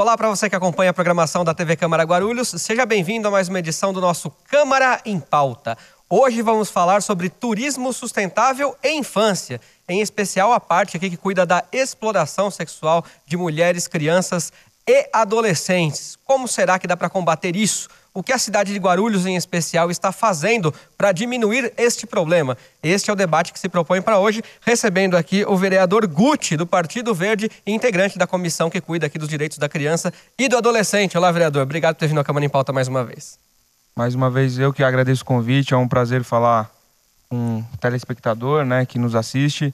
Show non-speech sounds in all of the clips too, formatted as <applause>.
Olá para você que acompanha a programação da TV Câmara Guarulhos, seja bem-vindo a mais uma edição do nosso Câmara em Pauta. Hoje vamos falar sobre turismo sustentável e infância, em especial a parte aqui que cuida da exploração sexual de mulheres, crianças e adolescentes. Como será que dá para combater isso? O que a cidade de Guarulhos, em especial, está fazendo para diminuir este problema? Este é o debate que se propõe para hoje, recebendo aqui o vereador Guti, do Partido Verde, integrante da comissão que cuida aqui dos direitos da criança e do adolescente. Olá, vereador. Obrigado por ter vindo à Câmara em Pauta mais uma vez. Mais uma vez, eu que agradeço o convite. É um prazer falar com um telespectador né, que nos assiste.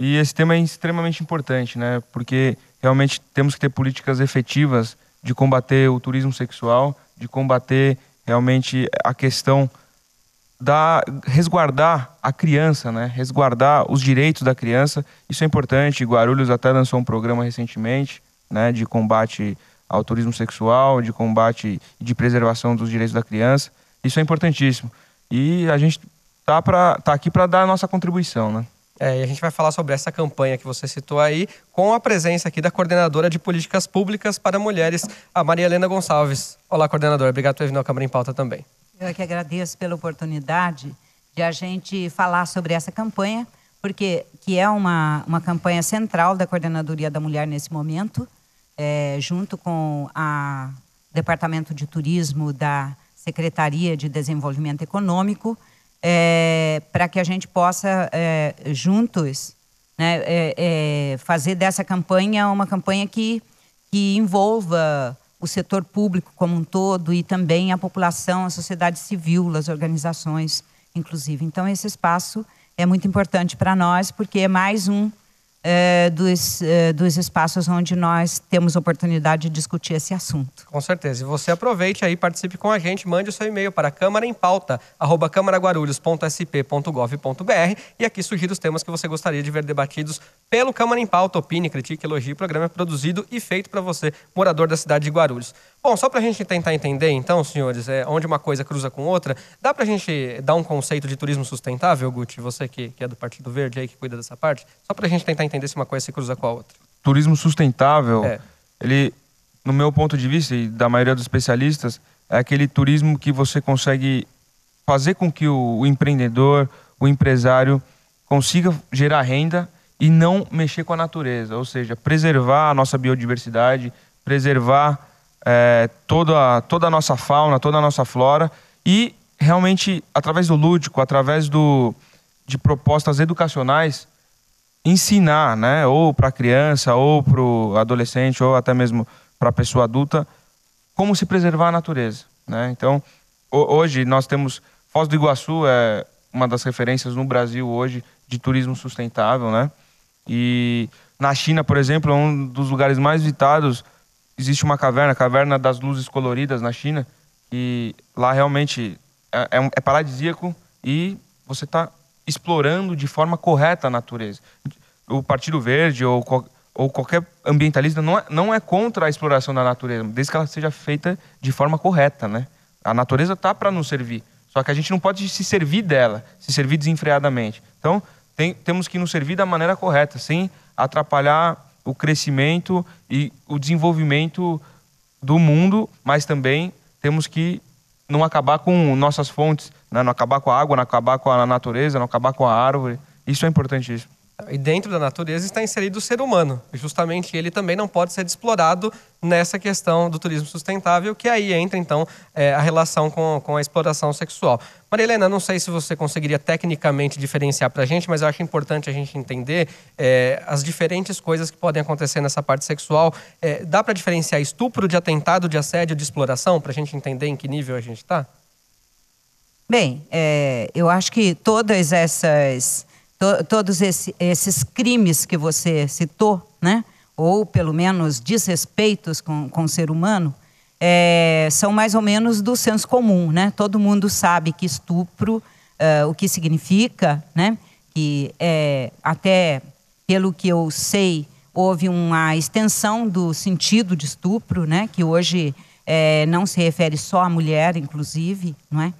E esse tema é extremamente importante, né? Porque realmente temos que ter políticas efetivas de combater o turismo sexual, de combater realmente a questão da resguardar a criança, né? Resguardar os direitos da criança, isso é importante. Guarulhos até lançou um programa recentemente, né, de combate ao turismo sexual, de combate e de preservação dos direitos da criança. Isso é importantíssimo. E a gente tá para tá aqui para dar a nossa contribuição, né? É, e a gente vai falar sobre essa campanha que você citou aí, com a presença aqui da coordenadora de políticas públicas para mulheres, a Maria Helena Gonçalves. Olá, coordenadora. Obrigado por vir na Câmara em Pauta também. Eu que agradeço pela oportunidade de a gente falar sobre essa campanha, porque que é uma, uma campanha central da Coordenadoria da Mulher nesse momento, é, junto com o Departamento de Turismo da Secretaria de Desenvolvimento Econômico, é, para que a gente possa, é, juntos, né, é, é, fazer dessa campanha uma campanha que, que envolva o setor público como um todo e também a população, a sociedade civil, as organizações, inclusive. Então, esse espaço é muito importante para nós, porque é mais um uh, eh, dos, uh, eh, dos espaços onde nós temos oportunidade de discutir esse assunto. Com certeza. E você aproveite aí, participe com a gente, mande o seu e-mail para câmara em pauta, arroba câmaragaguarulhos.sp.gov.br e aqui sugira os temas que você gostaria de ver debatidos pelo Câmara em Pauta. Opine, critique, elogie. O programa é produzido e feito para você, morador da cidade de Guarulhos. Bom, só para a gente tentar entender, então, senhores, é, onde uma coisa cruza com outra, dá para a gente dar um conceito de turismo sustentável, Guti? Você que, que é do Partido Verde aí, que cuida dessa parte, só para a gente tentar entender se uma coisa se cruza com a outra. Turismo sustentável, é. ele, no meu ponto de vista e da maioria dos especialistas, é aquele turismo que você consegue fazer com que o, o empreendedor, o empresário, consiga gerar renda e não mexer com a natureza, ou seja, preservar a nossa biodiversidade, preservar é, toda, toda a nossa fauna, toda a nossa flora e realmente através do lúdico, através do, de propostas educacionais, ensinar, né, ou para a criança, ou para o adolescente, ou até mesmo para a pessoa adulta, como se preservar a natureza. Né? Então, hoje nós temos Foz do Iguaçu é uma das referências no Brasil hoje de turismo sustentável, né? E na China, por exemplo, é um dos lugares mais visitados existe uma caverna, a Caverna das Luzes Coloridas, na China, e lá realmente é, é, é paradisíaco e você está explorando de forma correta a natureza. O Partido Verde ou, ou qualquer ambientalista não é, não é contra a exploração da natureza, desde que ela seja feita de forma correta, né? A natureza tá para nos servir, só que a gente não pode se servir dela, se servir desenfreadamente. Então, tem, temos que nos servir da maneira correta, sem atrapalhar o crescimento e o desenvolvimento do mundo, mas também temos que não acabar com nossas fontes, né? não acabar com a água, não acabar com a natureza, não acabar com a árvore. Isso é importantíssimo. E dentro da natureza está inserido o ser humano. E justamente ele também não pode ser explorado nessa questão do turismo sustentável, que aí entra, então, é, a relação com, com a exploração sexual. Maria Helena, não sei se você conseguiria tecnicamente diferenciar para a gente, mas eu acho importante a gente entender é, as diferentes coisas que podem acontecer nessa parte sexual. É, dá para diferenciar estupro de atentado, de assédio, de exploração, para a gente entender em que nível a gente está? Bem, é, eu acho que todas essas to, todos esse, esses crimes que você citou, né? ou pelo menos desrespeitos com, com o ser humano, é, são mais ou menos do senso comum. Né? Todo mundo sabe que estupro, é, o que significa, né? que é, até pelo que eu sei, houve uma extensão do sentido de estupro, né? que hoje é, não se refere só à mulher, inclusive, não é?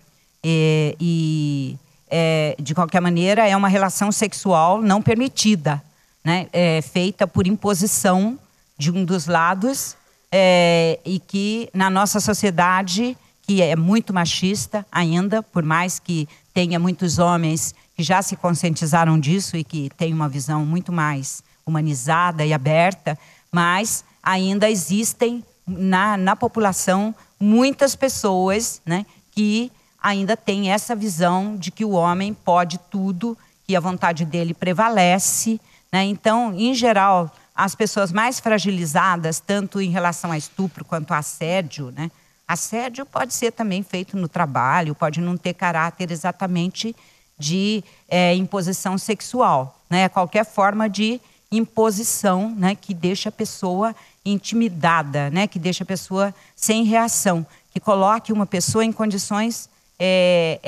E, e, é, de qualquer maneira, é uma relação sexual não permitida, né? É, feita por imposição de um dos lados é, e que na nossa sociedade, que é muito machista ainda, por mais que tenha muitos homens que já se conscientizaram disso e que têm uma visão muito mais humanizada e aberta, mas ainda existem na, na população muitas pessoas né, que ainda tem essa visão de que o homem pode tudo, que a vontade dele prevalece. Né? Então, em geral, as pessoas mais fragilizadas, tanto em relação a estupro quanto a assédio, né? assédio pode ser também feito no trabalho, pode não ter caráter exatamente de é, imposição sexual, né? É qualquer forma de imposição né? que deixa a pessoa intimidada, né? que deixa a pessoa sem reação, que coloque uma pessoa em condições é,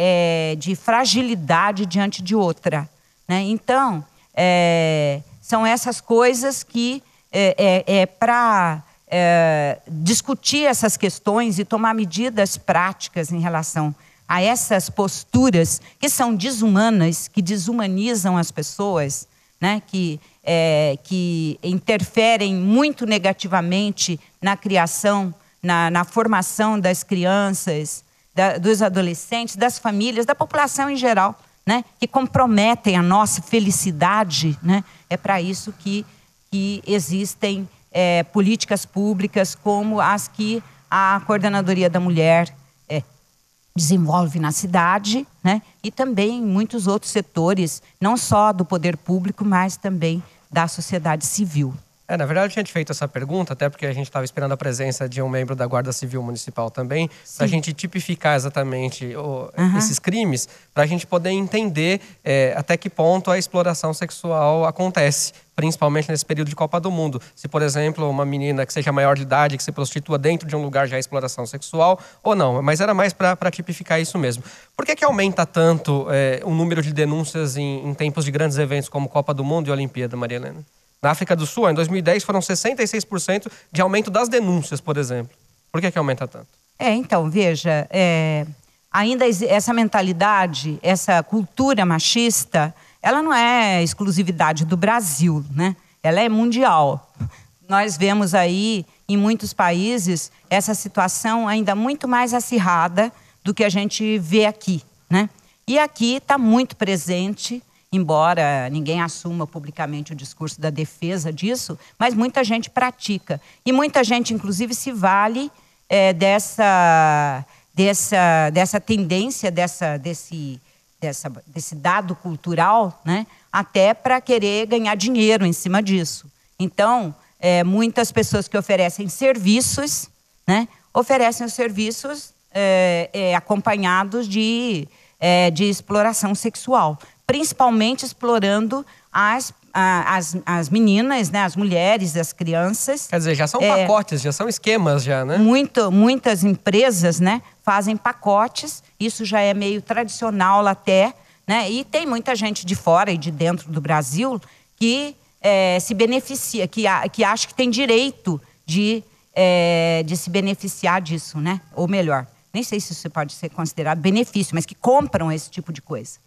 é, de fragilidade diante de outra. Né? Então, é, são essas coisas que é, é, é para é, discutir essas questões e tomar medidas práticas em relação a essas posturas que são desumanas, que desumanizam as pessoas, né? que, que interferem muito negativamente na criação, na, na formação das crianças da, dos adolescentes, das famílias, da população em geral, né? que comprometem a nossa felicidade. Né? É para isso que, que existem é, políticas públicas como as que a Coordenadoria da Mulher é, desenvolve na cidade, né? e também em muitos outros setores, não só do poder público, mas também da sociedade civil. É, na verdade, a gente feito essa pergunta, até porque a gente estava esperando a presença de um membro da Guarda Civil Municipal também, para a gente tipificar exatamente o, uhum. esses crimes, para a gente poder entender é, até que ponto a exploração sexual acontece principalmente nesse período de Copa do Mundo. Se, por exemplo, uma menina que seja maior de idade, que se prostitua dentro de um lugar já é exploração sexual ou não. Mas era mais para tipificar isso mesmo. Por que, que aumenta tanto é, o número de denúncias em, em tempos de grandes eventos como Copa do Mundo e Olimpíada, Maria Helena? Na África do Sul, em 2010, foram 66% de aumento das denúncias, por exemplo. Por que, é que aumenta tanto? É, então, veja, é, ainda essa mentalidade, essa cultura machista, ela não é exclusividade do Brasil, né? Ela é mundial. Nós vemos aí, em muitos países, essa situação ainda muito mais acirrada do que a gente vê aqui, né? E aqui está muito presente embora ninguém assuma publicamente o discurso da defesa disso, mas muita gente pratica. E muita gente, inclusive, se vale é, dessa, dessa, dessa tendência, dessa, desse, dessa, desse dado cultural, né? até para querer ganhar dinheiro em cima disso. Então, é, muitas pessoas que oferecem serviços, né? oferecem os serviços é, é, acompanhados de, é, de exploração sexual principalmente explorando as as, as meninas, né, as mulheres, as crianças. Quer dizer, já são é, pacotes, já são esquemas já, né? Muito, muitas empresas, né, fazem pacotes. Isso já é meio tradicional até, né? E tem muita gente de fora e de dentro do Brasil que é, se beneficia, que, que acha que tem direito de, é, de se beneficiar disso, né? Ou melhor, nem sei se isso pode ser considerado benefício, mas que compram esse tipo de coisa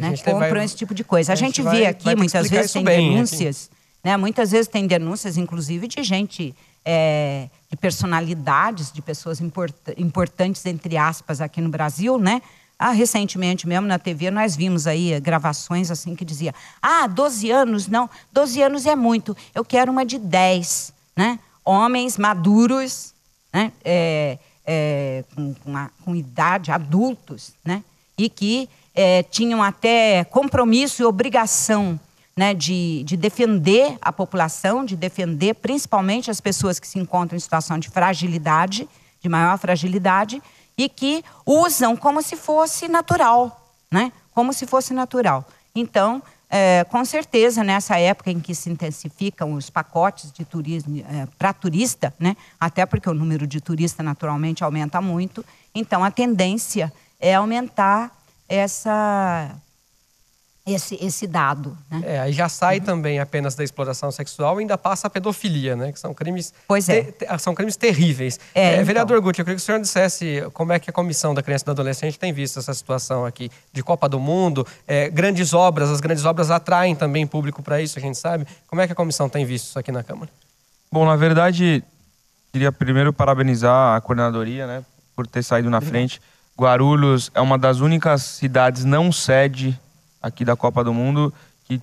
né, compram vai, esse tipo de coisa. A, a gente, gente, vê vai, aqui, vai muitas vezes, tem bem, assim. denúncias, né? Muitas vezes tem denúncias, inclusive, de gente. É, de personalidades, de pessoas import, importantes, entre aspas, aqui no Brasil, né? Ah, recentemente mesmo na TV nós vimos aí gravações assim que dizia: "Ah, 12 anos não, 12 anos é muito. Eu quero uma de 10", né? Homens maduros, né? É, é, com, com, a, com idade, adultos, né? E que é, tinham até compromisso e obrigação né, de, de defender a população, de defender principalmente as pessoas que se encontram em situação de fragilidade, de maior fragilidade, e que usam como se fosse natural, né? como se fosse natural. Então, é, com certeza, nessa época em que se intensificam os pacotes de turismo é, para turista, né? até porque o número de turista naturalmente aumenta muito, então a tendência é aumentar essa esse, esse dado. Né? É, aí já sai uhum. também apenas da exploração sexual e ainda passa a pedofilia, né? Que são crimes, pois é. Ah, são crimes terríveis. É, é, então. vereador Guti, eu queria que o senhor dissesse como é que a Comissão da Criança e do Adolescente tem visto essa situação aqui de Copa do Mundo, é, grandes obras, as grandes obras atraem também público para isso, a gente sabe. Como é que a comissão tem visto isso aqui na Câmara? Bom, na verdade, queria primeiro parabenizar a coordenadoria, né? Por ter saído na Obrigado. frente Guarulhos é uma das únicas cidades não sede aqui da Copa do Mundo que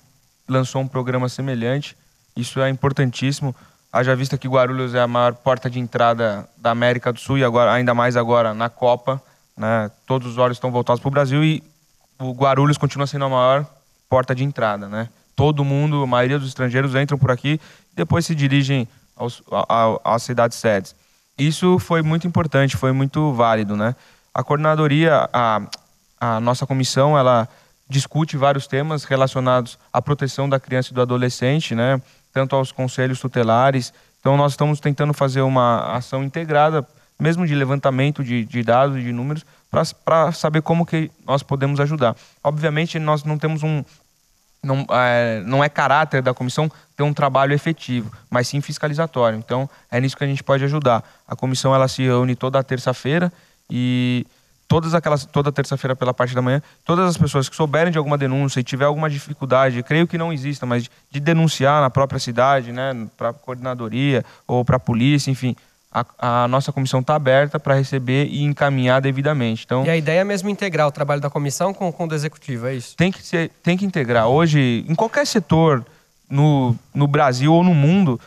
lançou um programa semelhante. Isso é importantíssimo. Haja vista que Guarulhos é a maior porta de entrada da América do Sul e agora, ainda mais agora na Copa. Né? Todos os olhos estão voltados para o Brasil e o Guarulhos continua sendo a maior porta de entrada. Né? Todo mundo, a maioria dos estrangeiros entram por aqui e depois se dirigem às cidades sedes. Isso foi muito importante, foi muito válido. Né? A coordenadoria, a, a nossa comissão, ela discute vários temas relacionados à proteção da criança e do adolescente, né? tanto aos conselhos tutelares. Então, nós estamos tentando fazer uma ação integrada, mesmo de levantamento de, de dados e de números, para saber como que nós podemos ajudar. Obviamente, nós não temos um... Não é, não é caráter da comissão ter um trabalho efetivo, mas sim fiscalizatório. Então, é nisso que a gente pode ajudar. A comissão ela se reúne toda terça-feira e todas aquelas toda terça-feira pela parte da manhã, todas as pessoas que souberem de alguma denúncia e tiver alguma dificuldade, creio que não exista, mas de denunciar na própria cidade, né, para a coordenadoria ou para a polícia, enfim, a, a nossa comissão está aberta para receber e encaminhar devidamente. Então, e a ideia é mesmo integrar o trabalho da comissão com, com o do executivo, é isso? Tem que, ser, tem que integrar. Hoje, em qualquer setor no, no Brasil ou no mundo,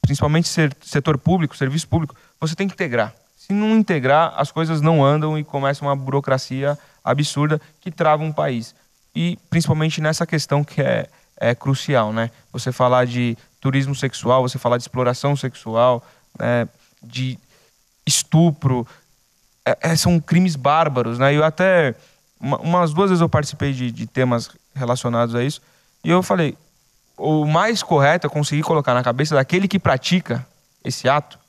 principalmente ser, setor público, serviço público, você tem que integrar se não integrar, as coisas não andam e começa uma burocracia absurda que trava um país. E principalmente nessa questão que é, é crucial, né? Você falar de turismo sexual, você falar de exploração sexual, é, de estupro, é, é, são crimes bárbaros, né? Eu até uma, umas duas vezes eu participei de, de temas relacionados a isso e eu falei o mais correto é conseguir colocar na cabeça daquele que pratica esse ato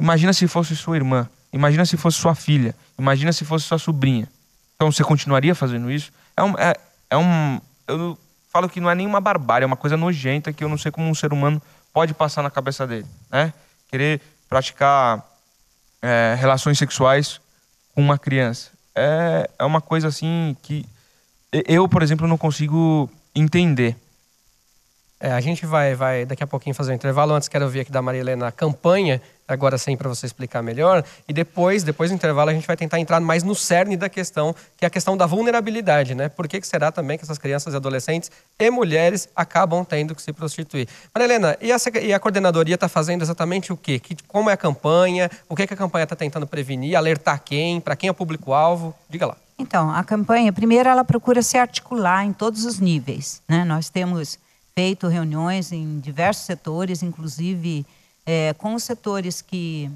Imagina se fosse sua irmã. Imagina se fosse sua filha. Imagina se fosse sua sobrinha. Então você continuaria fazendo isso? É um. É, é um eu falo que não é nenhuma barbárie, é uma coisa nojenta que eu não sei como um ser humano pode passar na cabeça dele. Né? Querer praticar é, relações sexuais com uma criança. É, é uma coisa assim que eu, por exemplo, não consigo entender. É, a gente vai, vai daqui a pouquinho fazer um intervalo. Antes quero ouvir aqui da Maria Helena a campanha agora sim para você explicar melhor. E depois, depois do intervalo, a gente vai tentar entrar mais no cerne da questão, que é a questão da vulnerabilidade, né? Por que, que será também que essas crianças e adolescentes e mulheres acabam tendo que se prostituir? Maria Helena, e a, e a coordenadoria está fazendo exatamente o quê? Que, como é a campanha? O que, que a campanha está tentando prevenir? Alertar quem? Para quem é o público-alvo? Diga lá. Então, a campanha, primeiro, ela procura se articular em todos os níveis. Né? Nós temos feito reuniões em diversos setores, inclusive é, com os setores que,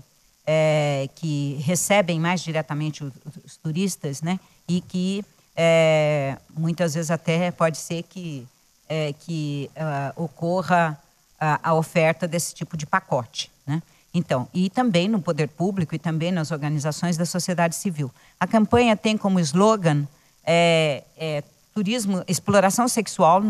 é, que recebem mais diretamente os, os turistas, né? E que é, muitas vezes até pode ser que, é, que uh, ocorra a, a, oferta desse tipo de pacote, né? Então, e também no poder público e também nas organizações da sociedade civil. A campanha tem como slogan é, turismo, exploração sexual,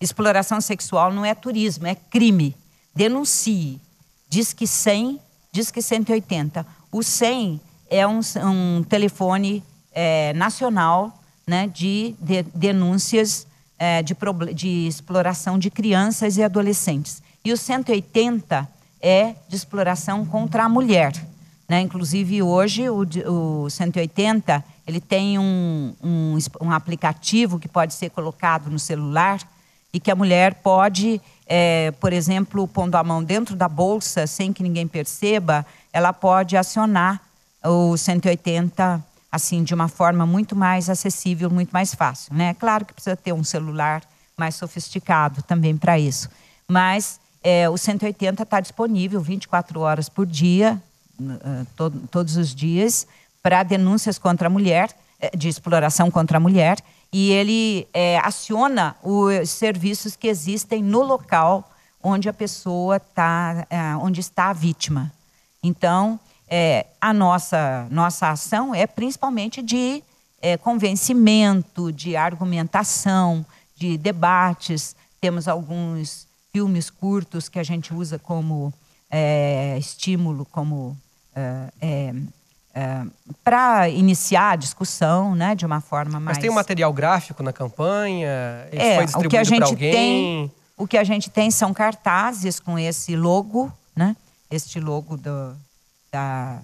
exploração sexual não é turismo, é crime denuncie. Diz que 100, diz que 180. O 100 é um, um telefone é, nacional né, de, de denúncias é, de, de exploração de crianças e adolescentes. E o 180 é de exploração contra a mulher. Né? Inclusive, hoje, o, o 180 ele tem um, um, um, aplicativo que pode ser colocado no celular e que a mulher pode é, por exemplo, pondo a mão dentro da bolsa sem que ninguém perceba, ela pode acionar o 180 assim de uma forma muito mais acessível, muito mais fácil, né? Claro que precisa ter um celular mais sofisticado também para isso, mas é, o 180 está disponível 24 horas por dia, to todos os dias, para denúncias contra a mulher, é, de exploração contra a mulher e ele é, aciona os serviços que existem no local onde a pessoa está, é, onde está a vítima. Então, é, a nossa, nossa ação é principalmente de é, convencimento, de argumentação, de debates. Temos alguns filmes curtos que a gente usa como é, estímulo, como é, é, para iniciar a discussão, né, de uma forma mais. Mas tem um material gráfico na campanha? Ele é, foi distribuído o que a gente tem, o que a gente tem são cartazes com esse logo, né, este logo do, da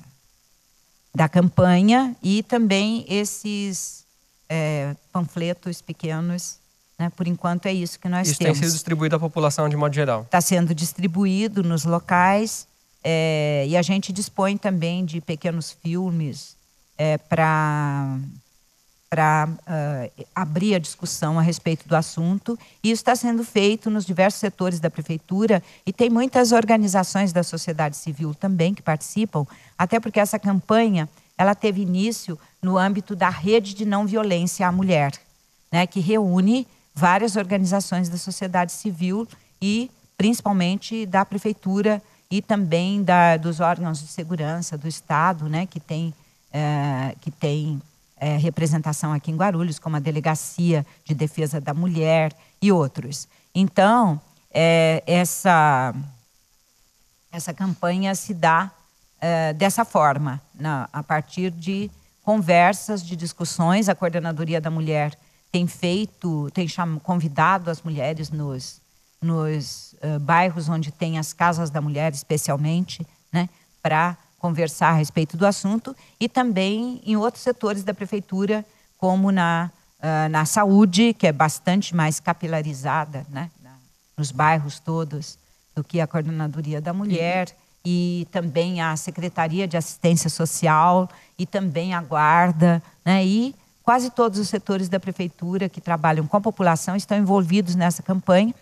da campanha e também esses é, panfletos pequenos. Né? Por enquanto é isso que nós isso temos. Isso tem sido distribuído à população de modo geral? Está sendo distribuído nos locais. É, e a gente dispõe também de pequenos filmes é, para para uh, ah, abrir a discussão a respeito do assunto. E isso está sendo feito nos diversos setores da prefeitura e tem muitas organizações da sociedade civil também que participam, até porque essa campanha ela teve início no âmbito da rede de não violência à mulher, né, que reúne várias organizações da sociedade civil e principalmente da prefeitura e também da, dos órgãos de segurança do Estado, né, que tem, é, que tem é, representação aqui em Guarulhos, como a Delegacia de Defesa da Mulher e outros. Então, é, essa, essa campanha se dá é, dessa forma, na, a partir de conversas, de discussões. A Coordenadoria da Mulher tem feito, tem cham, convidado as mulheres nos nos uh, bairros onde tem as casas da mulher, especialmente, né, para conversar a respeito do assunto e também em outros setores da prefeitura, como na, uh, na saúde, que é bastante mais capilarizada né, nos bairros todos do que a coordenadoria da mulher. E também a Secretaria de Assistência Social, e também a Guarda, né? e quase todos os setores da prefeitura que trabalham com a população estão envolvidos nessa campanha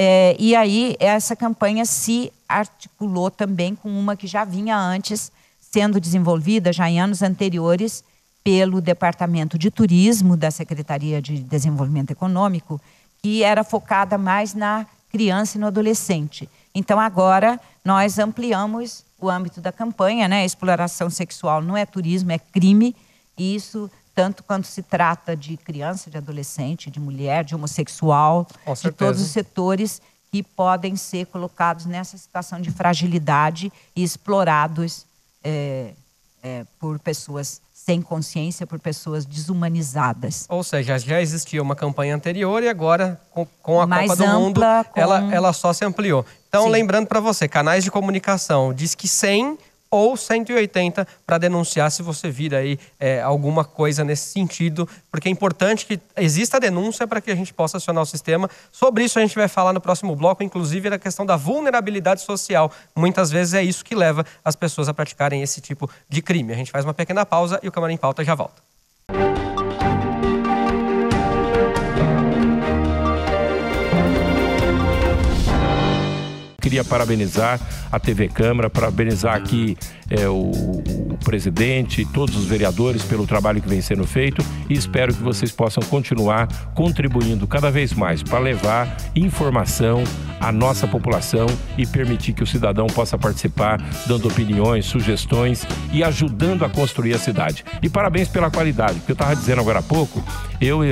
é, e aí essa campanha se articulou também com uma que já vinha antes sendo desenvolvida, já em anos anteriores, pelo Departamento de Turismo da Secretaria de Desenvolvimento Econômico, que era focada mais na criança e no adolescente. Então, agora, nós ampliamos o âmbito da campanha, né? Exploração sexual não é turismo, é crime, e isso tanto quando se trata de criança, de adolescente, de mulher, de homossexual, de todos os setores que podem ser colocados nessa situação de fragilidade e explorados é, é, por pessoas sem consciência, por pessoas desumanizadas. Ou seja, já existia uma campanha anterior e agora, com, com a Mais Copa do Mundo, com... ela, ela só se ampliou. Então, Sim. lembrando para você, canais de comunicação diz que 100 ou 180 para denunciar se você vir aí é, alguma coisa nesse sentido, porque é importante que exista a denúncia para que a gente possa acionar o sistema. Sobre isso a gente vai falar no próximo bloco, inclusive da questão da vulnerabilidade social. Muitas vezes é isso que leva as pessoas a praticarem esse tipo de crime. A gente faz uma pequena pausa e o Camarim Pauta já volta. queria parabenizar a TV Câmara, parabenizar uhum. aqui é, o, o presidente, todos os vereadores pelo trabalho que vem sendo feito e espero que vocês possam continuar contribuindo cada vez mais para levar informação à nossa população e permitir que o cidadão possa participar, dando opiniões, sugestões e ajudando a construir a cidade. E parabéns pela qualidade, porque eu estava dizendo agora há pouco, eu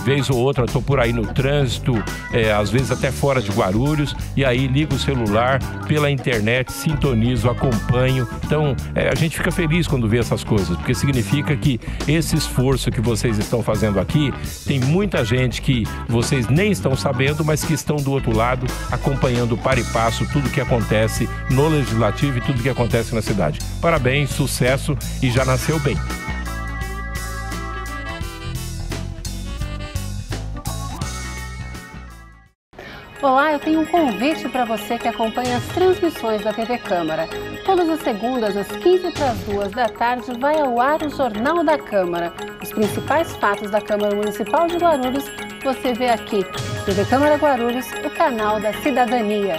vez ou outra eu por aí no trânsito, é, às vezes até fora de Guarulhos, e aí ligo o celular pela internet, sintonizo, acompanho. Então, é, a gente fica feliz quando vê essas coisas, porque significa que esse esforço que vocês estão fazendo aqui, tem muita gente que vocês nem estão sabendo, mas que estão do outro lado acompanhando para e passo tudo que acontece no legislativo e tudo que acontece na cidade. Parabéns, sucesso e já nasceu bem. Olá, eu tenho um convite para você que acompanha as transmissões da TV Câmara. Todas as segundas, às 15 para as 2 da tarde, vai ao ar o Jornal da Câmara. Os principais fatos da Câmara Municipal de Guarulhos você vê aqui. TV Câmara Guarulhos, o canal da cidadania.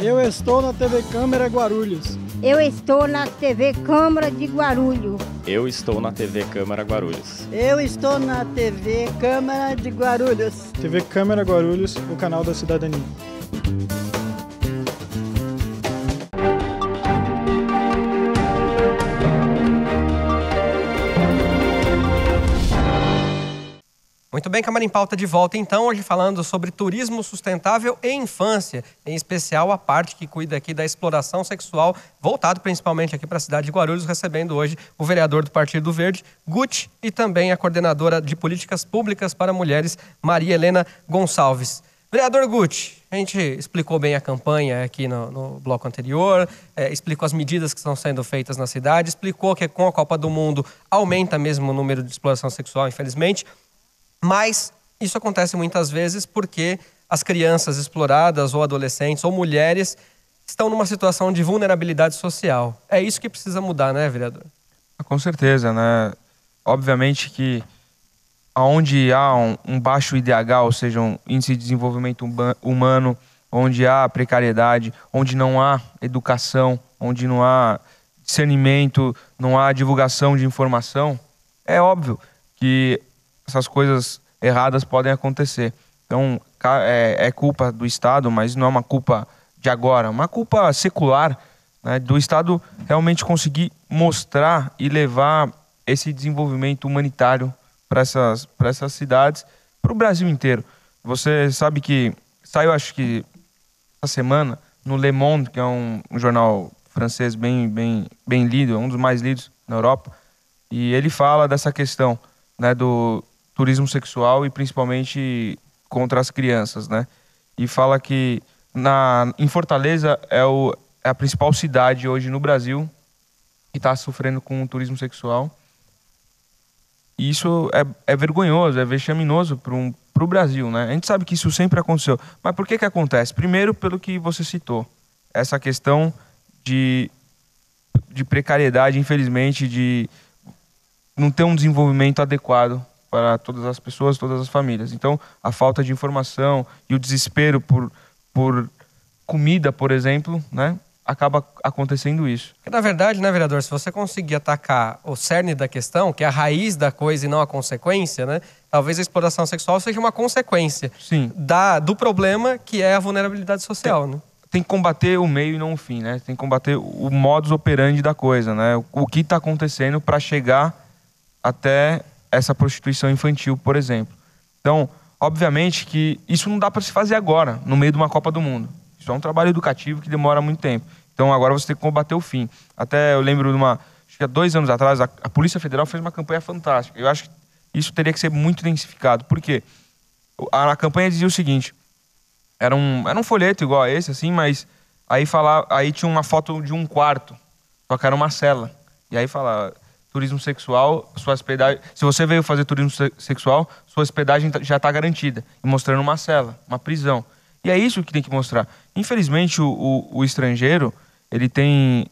Eu estou na TV Câmara Guarulhos eu estou na TV Câmara de Guarulhos. Eu estou na TV Câmara Guarulhos. Eu estou na TV Câmara de Guarulhos. TV Câmara Guarulhos, o canal da cidadania. Muito bem, Camarim em Pauta de volta então, hoje falando sobre turismo sustentável e infância, em especial a parte que cuida aqui da exploração sexual, voltado principalmente aqui para a cidade de Guarulhos, recebendo hoje o vereador do Partido Verde, Guti, e também a coordenadora de políticas públicas para mulheres, Maria Helena Gonçalves. Vereador Guti, a gente explicou bem a campanha aqui no, no bloco anterior, é, explicou as medidas que estão sendo feitas na cidade, explicou que com a Copa do Mundo aumenta mesmo o número de exploração sexual, infelizmente. Mas isso acontece muitas vezes porque as crianças exploradas, ou adolescentes, ou mulheres, estão numa situação de vulnerabilidade social. É isso que precisa mudar, né, vereador? Ah, com certeza, né? Obviamente que onde há um, um baixo IDH, ou seja, um índice de desenvolvimento humano, onde há precariedade, onde não há educação, onde não há discernimento, não há divulgação de informação, é óbvio que essas coisas erradas podem acontecer. Então, é, é, culpa do Estado, mas não é uma culpa de agora, é uma culpa secular né, do Estado realmente conseguir mostrar e levar esse desenvolvimento humanitário para essas, essas cidades, para o Brasil inteiro. Você sabe que saiu, acho que, essa semana, no Le Monde, que é um, um jornal francês bem, bem, bem lido, é um dos mais lidos na Europa, e ele fala dessa questão né, do, turismo sexual e principalmente contra as crianças, né? E fala que na, em Fortaleza é, o, é a principal cidade hoje no Brasil que está sofrendo com o turismo sexual. E isso é, é vergonhoso, é vexaminoso para um, o Brasil, né? A gente sabe que isso sempre aconteceu. Mas por que, que acontece? Primeiro, pelo que você citou, essa questão de, de precariedade, infelizmente, de não ter um desenvolvimento adequado para todas as pessoas, todas as famílias. Então, a falta de informação e o desespero por, por comida, por exemplo, né, acaba acontecendo isso. Na verdade, né, vereador, se você conseguir atacar o cerne da questão, que é a raiz da coisa e não a consequência, né, talvez a exploração sexual seja uma consequência Sim. Da, do problema que é a vulnerabilidade social, tem, né? Tem que combater o meio e não o fim, né? Tem que combater o modus operandi da coisa, né? o que está acontecendo para chegar até essa prostituição infantil, por exemplo. Então, obviamente que isso não dá para se fazer agora, no meio de uma Copa do Mundo. Isso é um trabalho educativo que demora muito tempo. Então, agora você tem que combater o fim. Até eu lembro de uma. Acho que há dois anos atrás, a, a Polícia Federal fez uma campanha fantástica. Eu acho que isso teria que ser muito intensificado. Por quê? A, a campanha dizia o seguinte: era um, era um folheto igual a esse, assim, mas aí, falava, aí tinha uma foto de um quarto, só que era uma cela. E aí falava turismo sexual, sua hospedagem. Se você veio fazer turismo sexual, sua hospedagem tá, já está garantida. E mostrando uma cela, uma prisão. E é isso que tem que mostrar. Infelizmente, o, o, o estrangeiro, ele tem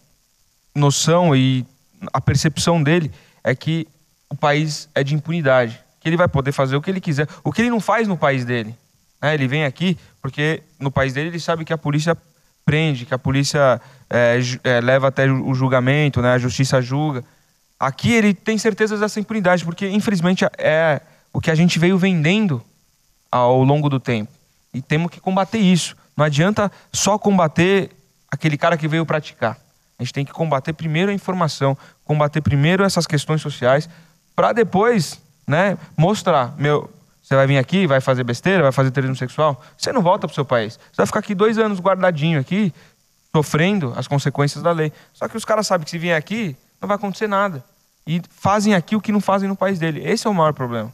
noção e a percepção dele é que o país é de impunidade. Que ele vai poder fazer o que ele quiser. O que ele não faz no país dele. Né? Ele vem aqui porque no país dele ele sabe que a polícia prende, que a polícia é, é, leva até o julgamento, né? a justiça julga. Aqui ele tem certeza dessa impunidade, porque infelizmente é o que a gente veio vendendo ao longo do tempo. E temos que combater isso. Não adianta só combater aquele cara que veio praticar. A gente tem que combater primeiro a informação, combater primeiro essas questões sociais, para depois né, mostrar, meu, você vai vir aqui, vai fazer besteira, vai fazer terrorismo sexual, você não volta para o seu país. Você vai ficar aqui dois anos guardadinho aqui, sofrendo as consequências da lei. Só que os caras sabem que se vier aqui, não vai acontecer nada. E fazem aqui o que não fazem no país dele. Esse é o maior problema.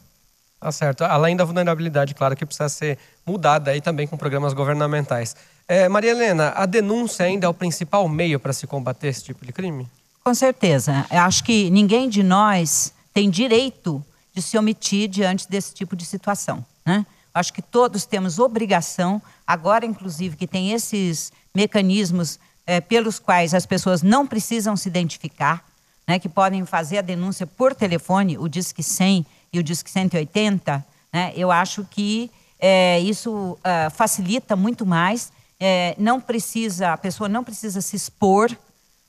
Tá certo. Além da vulnerabilidade, claro, que precisa ser mudada aí também com programas governamentais. É, Maria Helena, a denúncia ainda é o principal meio para se combater esse tipo de crime? Com certeza. Eu acho que ninguém de nós tem direito de se omitir diante desse tipo de situação. Né? Acho que todos temos obrigação, agora inclusive que tem esses mecanismos é, pelos quais as pessoas não precisam se identificar, né, que podem fazer a denúncia por telefone, o Disque 100 e o Disque 180, né, eu acho que é, isso uh, facilita muito mais. É, não precisa, a pessoa não precisa se expor,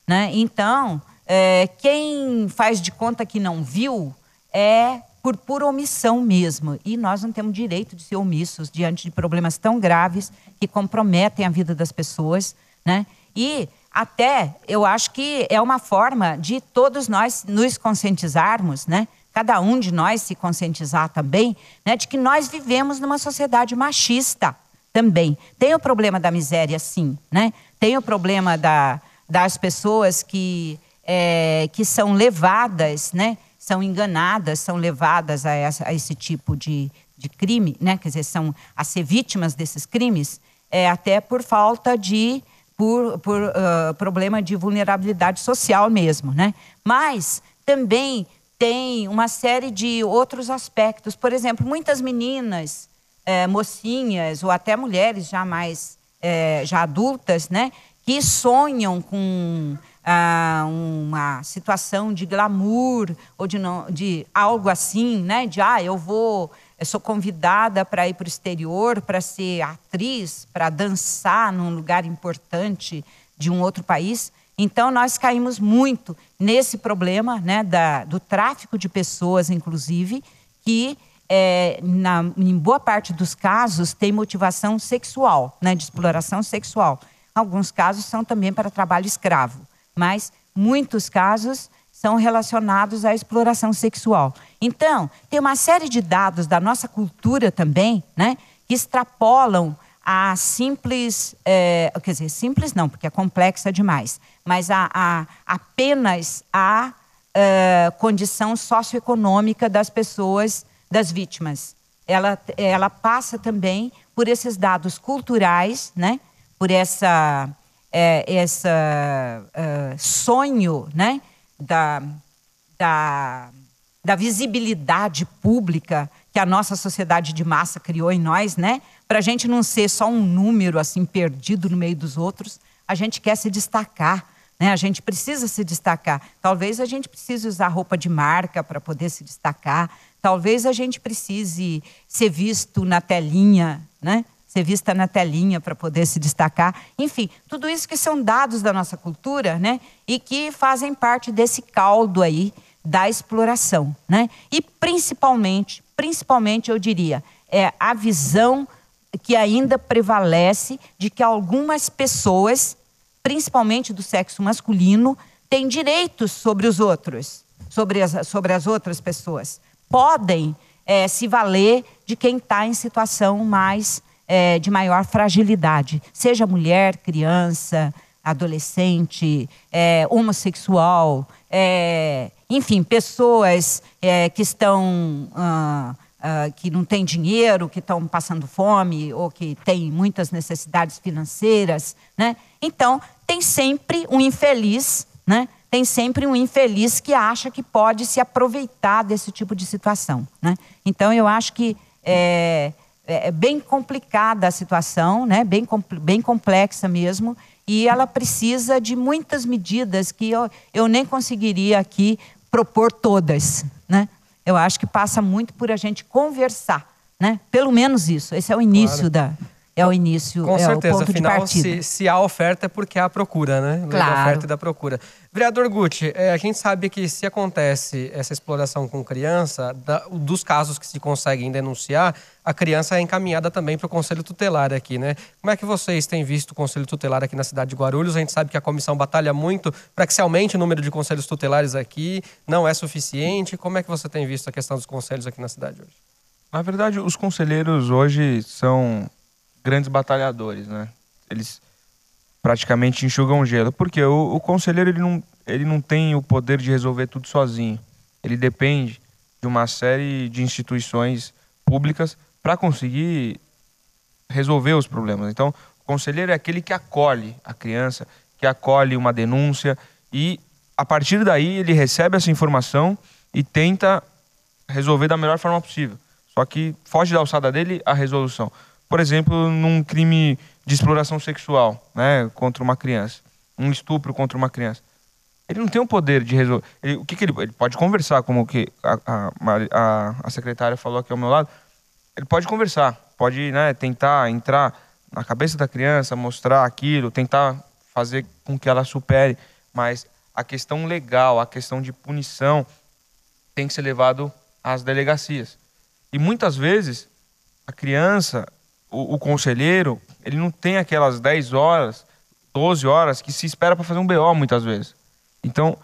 né? Então, é, quem faz de conta que não viu é por pura omissão mesmo. E nós não temos direito de ser omissos diante de problemas tão graves que comprometem a vida das pessoas, né? E até eu acho que é uma forma de todos nós nos conscientizarmos, né? Cada um de nós se conscientizar também, né? De que nós vivemos numa sociedade machista também. Tem o problema da miséria, sim, né? Tem o problema da, das pessoas que, é, que são levadas, né? São enganadas, são levadas a, essa, a esse tipo de, de crime, né? Quer dizer, são a ser vítimas desses crimes, é, até por falta de por, por uh, problema de vulnerabilidade social mesmo, né? Mas também tem uma série de outros aspectos. Por exemplo, muitas meninas, eh, mocinhas ou até mulheres já mais eh, já adultas, né? Que sonham com ah, uma situação de glamour ou de, não, de algo assim, né? De ah, eu vou eu sou convidada para ir para o exterior, para ser atriz, para dançar num lugar importante de um outro país. Então, nós caímos muito nesse problema né, da, do tráfico de pessoas, inclusive, que é, na, em boa parte dos casos tem motivação sexual, né, de exploração sexual. Alguns casos são também para trabalho escravo, mas muitos casos são relacionados à exploração sexual. Então, tem uma série de dados da nossa cultura também, né, que extrapolam a simples, é, quer dizer, simples não, porque é complexa demais, mas a, a apenas a é, condição socioeconômica das pessoas, das vítimas. Ela, ela passa também por esses dados culturais, né, por essa, é, essa sonho, né, da, da, da visibilidade pública que a nossa sociedade de massa criou em nós, né? Para a gente não ser só um número assim perdido no meio dos outros, a gente quer se destacar, né? A gente precisa se destacar. Talvez a gente precise usar roupa de marca para poder se destacar. Talvez a gente precise ser visto na telinha, né? ser vista na telinha para poder se destacar. Enfim, tudo isso que são dados da nossa cultura, né? E que fazem parte desse caldo aí da exploração, né? E principalmente, principalmente eu diria, é a visão que ainda prevalece de que algumas pessoas, principalmente do sexo masculino, têm direitos sobre os outros, sobre as, sobre as outras pessoas. Podem é, se valer de quem está em situação mais é, de maior fragilidade, seja mulher, criança, adolescente, é, homossexual, é, enfim, pessoas é, que estão. Ah, ah, que não têm dinheiro, que estão passando fome ou que têm muitas necessidades financeiras, né? Então tem sempre um infeliz, né? tem sempre um infeliz que acha que pode se aproveitar desse tipo de situação. Né? Então, eu acho que é, é, é bem complicada a situação, né? bem, bem complexa mesmo, e ela precisa de muitas medidas que eu, eu nem conseguiria aqui propor todas. Né? Eu acho que passa muito por a gente conversar, né? pelo menos isso, esse é o início claro. da, é o início, Com é certeza, o ponto afinal, se, se, há oferta é porque há procura, né? Claro. Da oferta e da procura. Vereador Guti, é, a gente sabe que se acontece essa exploração com criança, da, dos casos que se conseguem denunciar, a criança é encaminhada também para o Conselho Tutelar aqui, né? Como é que vocês têm visto o Conselho Tutelar aqui na cidade de Guarulhos? A gente sabe que a comissão batalha muito para que se aumente o número de conselhos tutelares aqui, não é suficiente. Como é que você tem visto a questão dos conselhos aqui na cidade hoje? Na verdade, os conselheiros hoje são grandes batalhadores, né? Eles praticamente enxugam gelo, porque o, o conselheiro ele não, ele não tem o poder de resolver tudo sozinho. Ele depende de uma série de instituições públicas para conseguir resolver os problemas. Então, o conselheiro é aquele que acolhe a criança, que acolhe uma denúncia e a partir daí ele recebe essa informação e tenta resolver da melhor forma possível. Só que foge da alçada dele a resolução por exemplo, num crime de exploração sexual né, contra uma criança, um estupro contra uma criança. Ele não tem o poder de resolver. Ele, o que, que ele, ele pode conversar, como que a, a, a, secretária falou aqui ao meu lado. Ele pode conversar, pode né, tentar entrar na cabeça da criança, mostrar aquilo, tentar fazer com que ela supere. Mas a questão legal, a questão de punição, tem que ser levado às delegacias. E muitas vezes a criança o, o conselheiro, ele não tem aquelas 10 horas, 12 horas que se espera para fazer um BO muitas vezes. Então,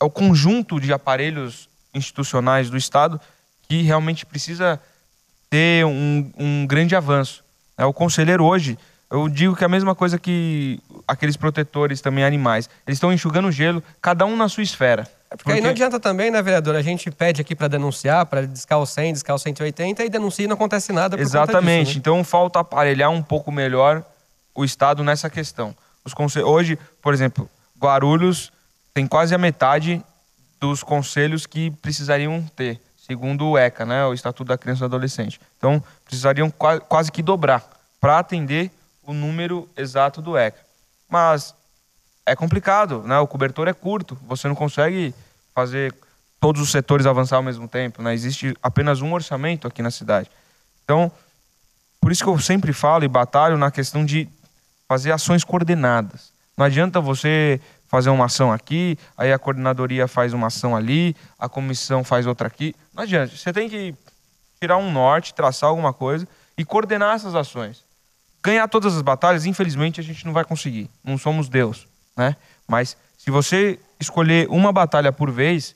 é o conjunto de aparelhos institucionais do Estado que realmente precisa ter um, um grande avanço. É, o conselheiro hoje, eu digo que é a mesma coisa que aqueles protetores também animais. Eles estão enxugando gelo, cada um na sua esfera. É, porque, aí não adianta também, né, vereador? A gente pede aqui para denunciar, para descar o 100, descar o 180 e denuncia e não acontece nada. Exatamente. Disso, né? Então falta aparelhar um pouco melhor o Estado nessa questão. Os consel... Hoje, por exemplo, Guarulhos tem quase a metade dos conselhos que precisariam ter, segundo o ECA, né, o Estatuto da Criança e do Adolescente. Então, precisariam quase que dobrar para atender o número exato do ECA. Mas é complicado, né? O cobertor é curto, você não consegue fazer todos os setores avançar ao mesmo tempo, né? Existe apenas um orçamento aqui na cidade. Então, por isso que eu sempre falo e batalho na questão de fazer ações coordenadas. Não adianta você fazer uma ação aqui, aí a coordenadoria faz uma ação ali, a comissão faz outra aqui. Não adianta. Você tem que tirar um norte, traçar alguma coisa e coordenar essas ações. Ganhar todas as batalhas, infelizmente, a gente não vai conseguir. Não somos Deus né? Mas se você escolher uma batalha por vez,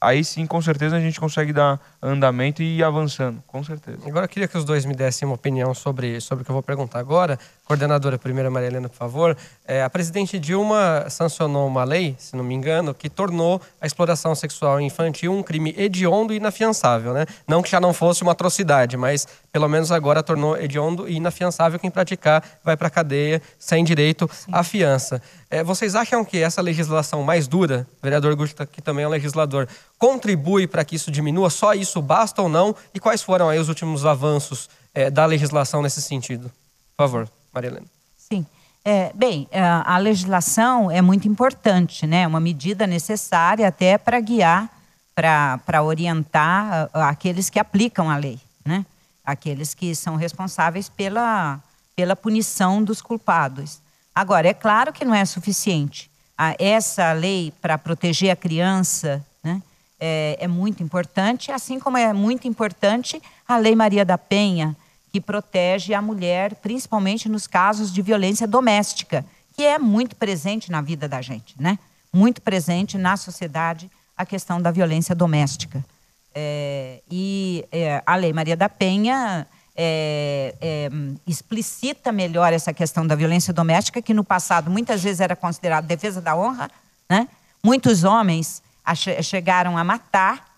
aí sim, com certeza, a gente consegue dar andamento e ir avançando, com certeza. Agora eu queria que os dois me dessem uma opinião sobre, sobre o que eu vou perguntar agora, Coordenadora, primeira Maria Helena, por favor. É, a presidente Dilma sancionou uma lei, se não me engano, que tornou a exploração sexual infantil um crime hediondo e inafiançável, né? Não que já não fosse uma atrocidade, mas pelo menos agora tornou hediondo e inafiançável quem praticar vai para a cadeia sem direito Sim. à fiança. É, vocês acham que essa legislação mais dura, vereador Gusta, que também é um legislador, contribui para que isso diminua? Só isso basta ou não? E quais foram aí os últimos avanços é, da legislação nesse sentido? Por favor. Maria Helena. Sim. É, bem, é, a legislação é muito importante, né? É uma medida necessária até para guiar, para orientar ah, aqueles que aplicam a lei, né? Aqueles que são responsáveis pela, pela punição dos culpados. Agora, é claro que não é suficiente. Essa lei para proteger a criança né, é, é muito importante, assim como é muito importante a Lei Maria da Penha, que protege a mulher, principalmente nos casos de violência doméstica, que é muito presente na vida da gente, né? Muito presente na sociedade a questão da violência doméstica. É, e é, a Lei Maria da Penha é, é explicita melhor essa questão da violência doméstica, que no passado muitas vezes era considerada defesa da honra, né? Muitos homens chegaram a matar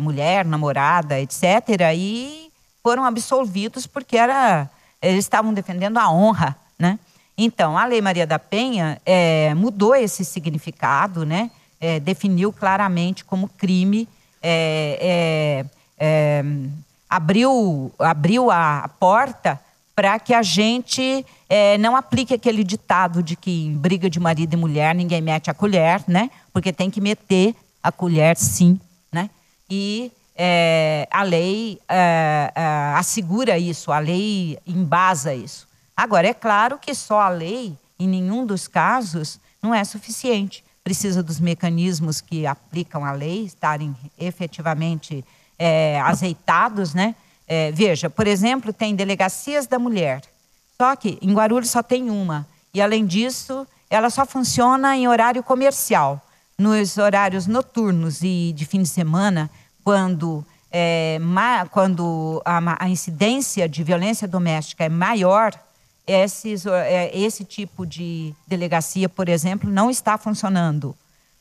mulher, namorada, etc., e foram absolvidos porque era, eles estavam defendendo a honra, né? Então, a Lei Maria da Penha é, mudou esse significado, né? É, definiu claramente como crime, é, é, é abriu, abriu a porta para que a gente é, não aplique aquele ditado de que em briga de marido e mulher ninguém mete a colher, né? Porque tem que meter a colher, sim, né? E é, a lei é, é, assegura isso, a lei embasa isso. Agora, é claro que só a lei, em nenhum dos casos, não é suficiente. Precisa dos mecanismos que aplicam a lei estarem efetivamente é, azeitados, né? É, veja, por exemplo, tem delegacias da mulher. Só que em Guarulhos só tem uma. E, além disso, ela só funciona em horário comercial. Nos horários noturnos e de fim de semana, quando, é, ma, quando a, a, incidência de violência doméstica é maior, esses, é, esse tipo de delegacia, por exemplo, não está funcionando.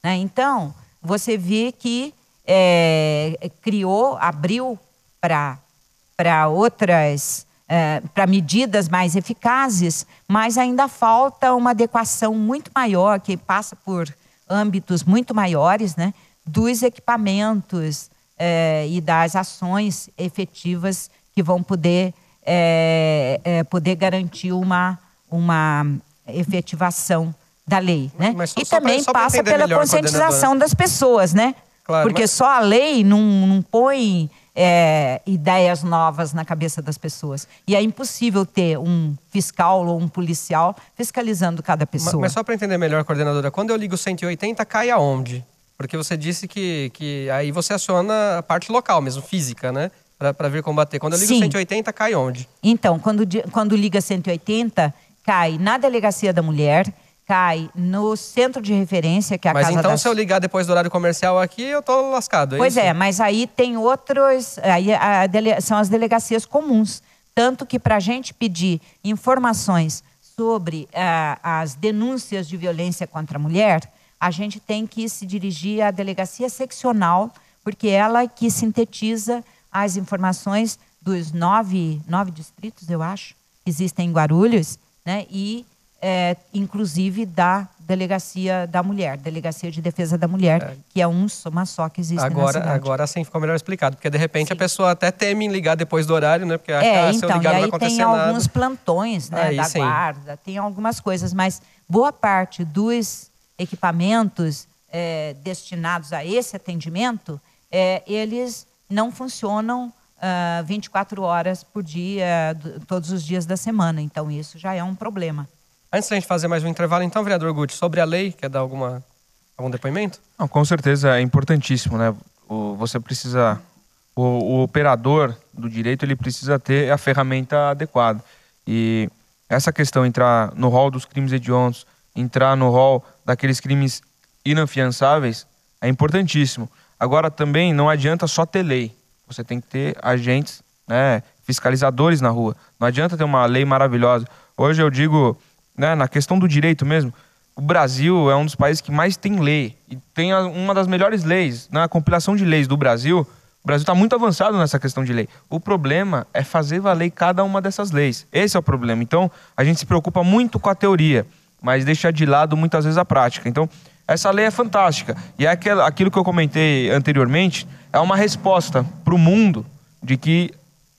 Né? Então, você vê que é, criou, abriu para outras, é, para medidas mais eficazes, mas ainda falta uma adequação muito maior, que passa por âmbitos muito maiores, né, dos equipamentos, é, e das ações efetivas que vão poder, é, é, poder garantir uma, uma efetivação da lei. Né? Mas, mas e só, também pra, passa pela melhor, conscientização das pessoas, né? Claro, Porque mas... só a lei não, não põe é, ideias novas na cabeça das pessoas. E é impossível ter um fiscal ou um policial fiscalizando cada pessoa. Mas, mas só para entender melhor, coordenadora, quando eu ligo 180, cai aonde? Porque você disse que, que aí você aciona a parte local mesmo, física, né? Para vir combater. Quando eu ligo Sim. 180, cai onde? Então, quando, quando liga 180, cai na delegacia da mulher, cai no centro de referência, que é a mas casa então, das... se eu ligar depois do horário comercial aqui, eu tô lascado. É pois é, isso? é, mas aí tem outros. Aí a dele... são as delegacias comuns. Tanto que para a gente pedir informações sobre eh, as denúncias de violência contra a mulher, a gente tem que se dirigir à delegacia seccional, porque é ela é que sintetiza as informações dos nove, nove distritos, eu acho, que existem em Guarulhos, né? e é, inclusive da delegacia da mulher, delegacia de defesa da mulher, é. que é um, soma só que existe agora, Agora sim ficou melhor explicado, porque de repente sim. a pessoa até teme ligar depois do horário, né? Porque acha é, que então, se eu então, ligar não vai acontecer tem nada. alguns plantões né, aí, da sim. guarda, tem algumas coisas, mas boa parte dos equipamentos é, destinados a esse atendimento, é, eles não funcionam 24 ah, horas por dia, todos os dias da semana. Então, isso já é um problema. Antes da gente fazer mais um intervalo, então, vereador Guti, sobre a lei, quer dar alguma, algum depoimento? Não, com certeza é importantíssimo, né? O, você precisa. O, o operador do direito ele precisa ter a ferramenta adequada. E essa questão entrar no rol dos crimes hediondos, entrar no rol daqueles crimes inafiançáveis é importantíssimo. Agora, também não adianta só ter lei. Você tem que ter agentes, né, fiscalizadores na rua. Não adianta ter uma lei maravilhosa. Hoje eu digo, né, na questão do direito mesmo, o Brasil é um dos países que mais tem lei. E tem uma das melhores leis. Na compilação de leis do Brasil, o Brasil está muito avançado nessa questão de lei. O problema é fazer valer cada uma dessas leis. Esse é o problema. Então, a gente se preocupa muito com a teoria mas deixa de lado muitas vezes a prática. Então, essa lei é fantástica. E é aquilo que eu comentei anteriormente, é uma resposta para o mundo de que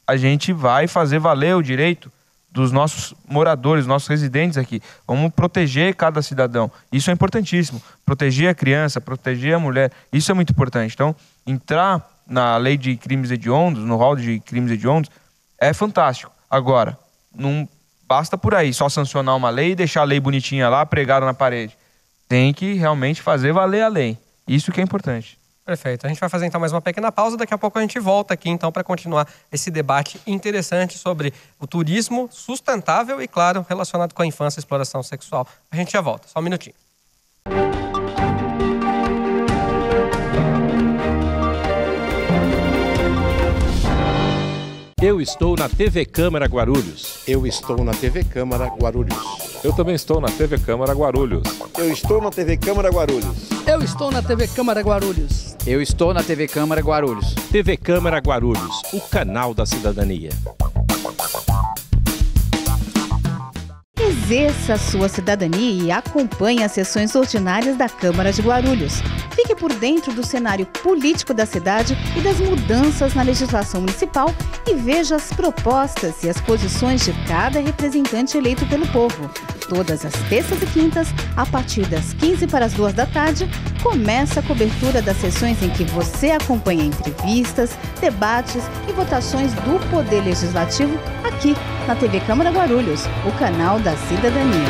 a gente vai fazer valer o direito dos nossos moradores, nossos residentes aqui. Vamos proteger cada cidadão. Isso é importantíssimo. Proteger a criança, proteger a mulher, isso é muito importante. Então, entrar na lei de crimes hediondos, no rol de crimes hediondos, é fantástico. Agora, num Basta por aí, só sancionar uma lei e deixar a lei bonitinha lá, pregada na parede. Tem que realmente fazer valer a lei. Isso que é importante. Perfeito. A gente vai fazer então mais uma pequena pausa. Daqui a pouco a gente volta aqui então para continuar esse debate interessante sobre o turismo sustentável e, claro, relacionado com a infância e exploração sexual. A gente já volta. Só um minutinho. Eu estou na TV Câmara Guarulhos. Eu estou na TV Câmara Guarulhos. Eu também estou na TV Câmara Guarulhos. Eu estou na TV Câmara Guarulhos. Eu estou na TV Câmara Guarulhos. Eu estou na TV Câmara Guarulhos. TV Câmara Guarulhos, o canal da cidadania. Exerça sua cidadania e acompanhe as sessões ordinárias da Câmara de Guarulhos. Fique por dentro do cenário político da cidade e das mudanças na legislação municipal e veja as propostas e as posições de cada representante eleito pelo povo. Todas as terças e quintas, a partir das 15 para as 2 da tarde, começa a cobertura das sessões em que você acompanha entrevistas, debates e votações do Poder Legislativo aqui na TV Câmara Guarulhos, o canal da cidadania.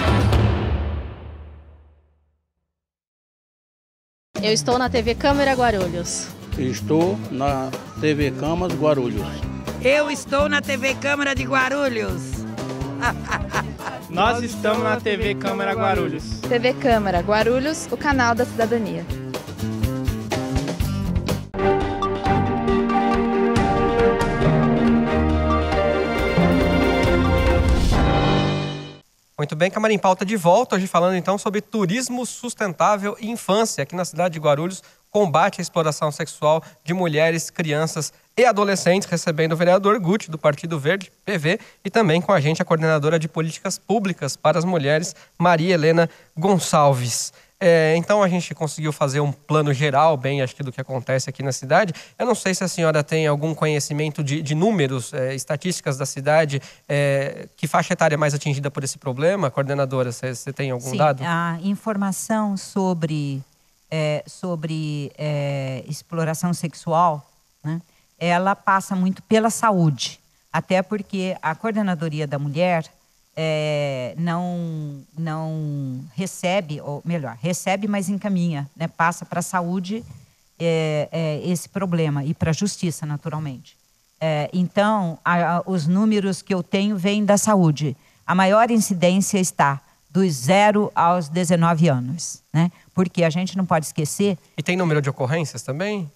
Eu estou na TV Câmara Guarulhos. Estou na TV Câmara Guarulhos. Eu estou na TV Câmara de Guarulhos. <laughs> Nós estamos na TV Câmara Guarulhos. TV Câmara Guarulhos, o canal da cidadania. Muito bem, Camarim Pauta de volta, hoje falando então sobre turismo sustentável e infância, aqui na cidade de Guarulhos, combate à exploração sexual de mulheres, crianças e adolescentes, recebendo o vereador Guti, do Partido Verde, PV, e também com a gente a coordenadora de políticas públicas para as mulheres, Maria Helena Gonçalves. É, então a gente conseguiu fazer um plano geral, bem, acho que do que acontece aqui na cidade. Eu não sei se a senhora tem algum conhecimento de, de números, é, estatísticas da cidade, é, que faixa etária é mais atingida por esse problema, coordenadora, você tem algum Sim, dado? A informação sobre, é, sobre é, exploração sexual, né, ela passa muito pela saúde, até porque a coordenadoria da mulher é, não, não recebe, ou melhor, recebe, mas encaminha, né, passa para a saúde é, é, esse problema e para a justiça, naturalmente. É, então, a, a, os números que eu tenho vêm da saúde. A maior incidência está dos 0 aos 19 anos, né? Porque a gente não pode esquecer. E tem número de ocorrências também?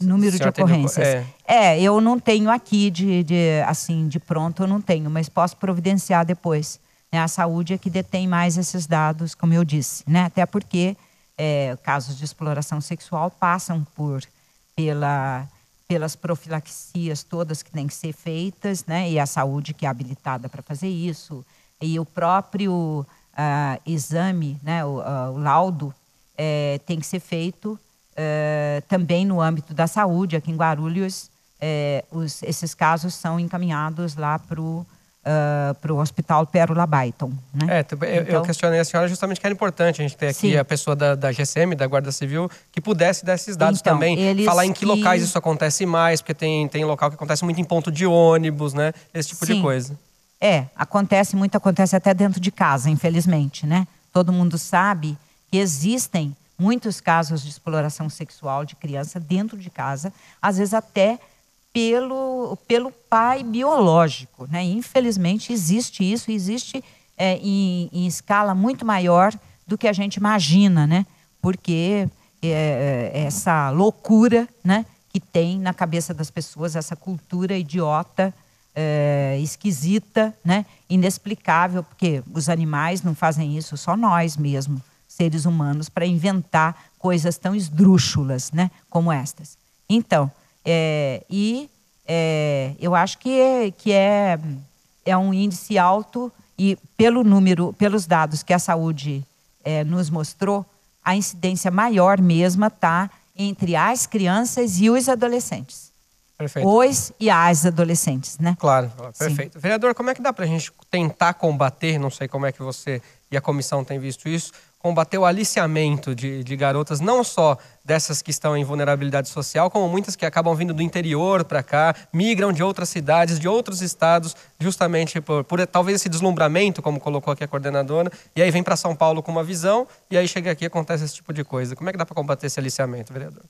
número de ocorrências. é. é. eu não tenho aqui de, de, assim de pronto, eu não tenho, mas posso providenciar depois. Né? A saúde é que detém mais esses dados, como eu disse, né? Até porque é, casos de exploração sexual passam por pela pelas profilaxias todas que têm que ser feitas, né? E a saúde que é habilitada para fazer isso e o próprio uh, exame, né? O, uh, o laudo é, tem que ser feito eh, também no âmbito da saúde, aqui em Guarulhos, eh, os, esses casos são encaminhados lá para o Uh, eh, Hospital Pérola Baiton. Né? É, eu, então, eu questionei a senhora justamente que era importante a gente ter aqui sim. a pessoa da, da, GCM, da Guarda Civil, que pudesse dar esses dados então, também. Falar em que, que, locais isso acontece mais, porque tem, tem local que acontece muito em ponto de ônibus, né? Esse tipo sim. de coisa. É, acontece muito, acontece até dentro de casa, infelizmente, né? Todo mundo sabe que existem muitos casos de exploração sexual de criança dentro de casa, às vezes até pelo, pelo pai biológico. Né? Infelizmente, existe isso, existe é, em, em, escala muito maior do que a gente imagina, né? porque é, é essa loucura né, que tem na cabeça das pessoas, essa cultura idiota, é, esquisita, né? inexplicável, porque os animais não fazem isso, só nós mesmo seres humanos para inventar coisas tão esdrúxulas né, como estas. Então, é, e é, eu acho que, é, que é, é um índice alto e pelo número, pelos dados que a saúde é, nos mostrou, a incidência maior mesma está entre as crianças e os adolescentes. Perfeito. Os e as adolescentes, né? Claro, perfeito. Sim. Vereador, como é que dá para a gente tentar combater, não sei como é que você e a comissão têm visto isso, combater o aliciamento de, de garotas, não só dessas que estão em vulnerabilidade social, como muitas que acabam vindo do interior para cá, migram de outras cidades, de outros estados, justamente por, por, talvez esse deslumbramento, como colocou aqui a coordenadora, e aí vem para São Paulo com uma visão, e aí chega aqui e acontece esse tipo de coisa. Como é que dá para combater esse aliciamento, vereador?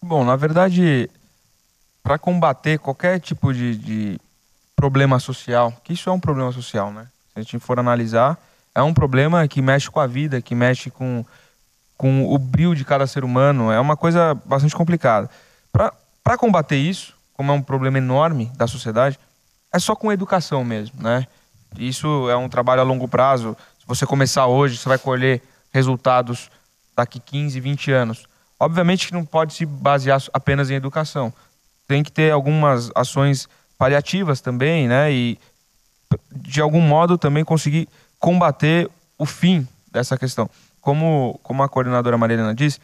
Bom, na verdade, para combater qualquer tipo de, de problema social, que isso é um problema social, né? Se a gente for analisar, é um problema que mexe com a vida, que mexe com, com o brilho de cada ser humano. É uma coisa bastante complicada. Para combater isso, como é um problema enorme da sociedade, é só com educação mesmo, né? Isso é um trabalho a longo prazo. Se você começar hoje, você vai colher resultados daqui 15, 20 anos. Obviamente que não pode se basear apenas em educação. Tem que ter algumas ações paliativas também, né? E de algum modo também conseguir combater o fim dessa questão. Como, como a coordenadora Marilena disse,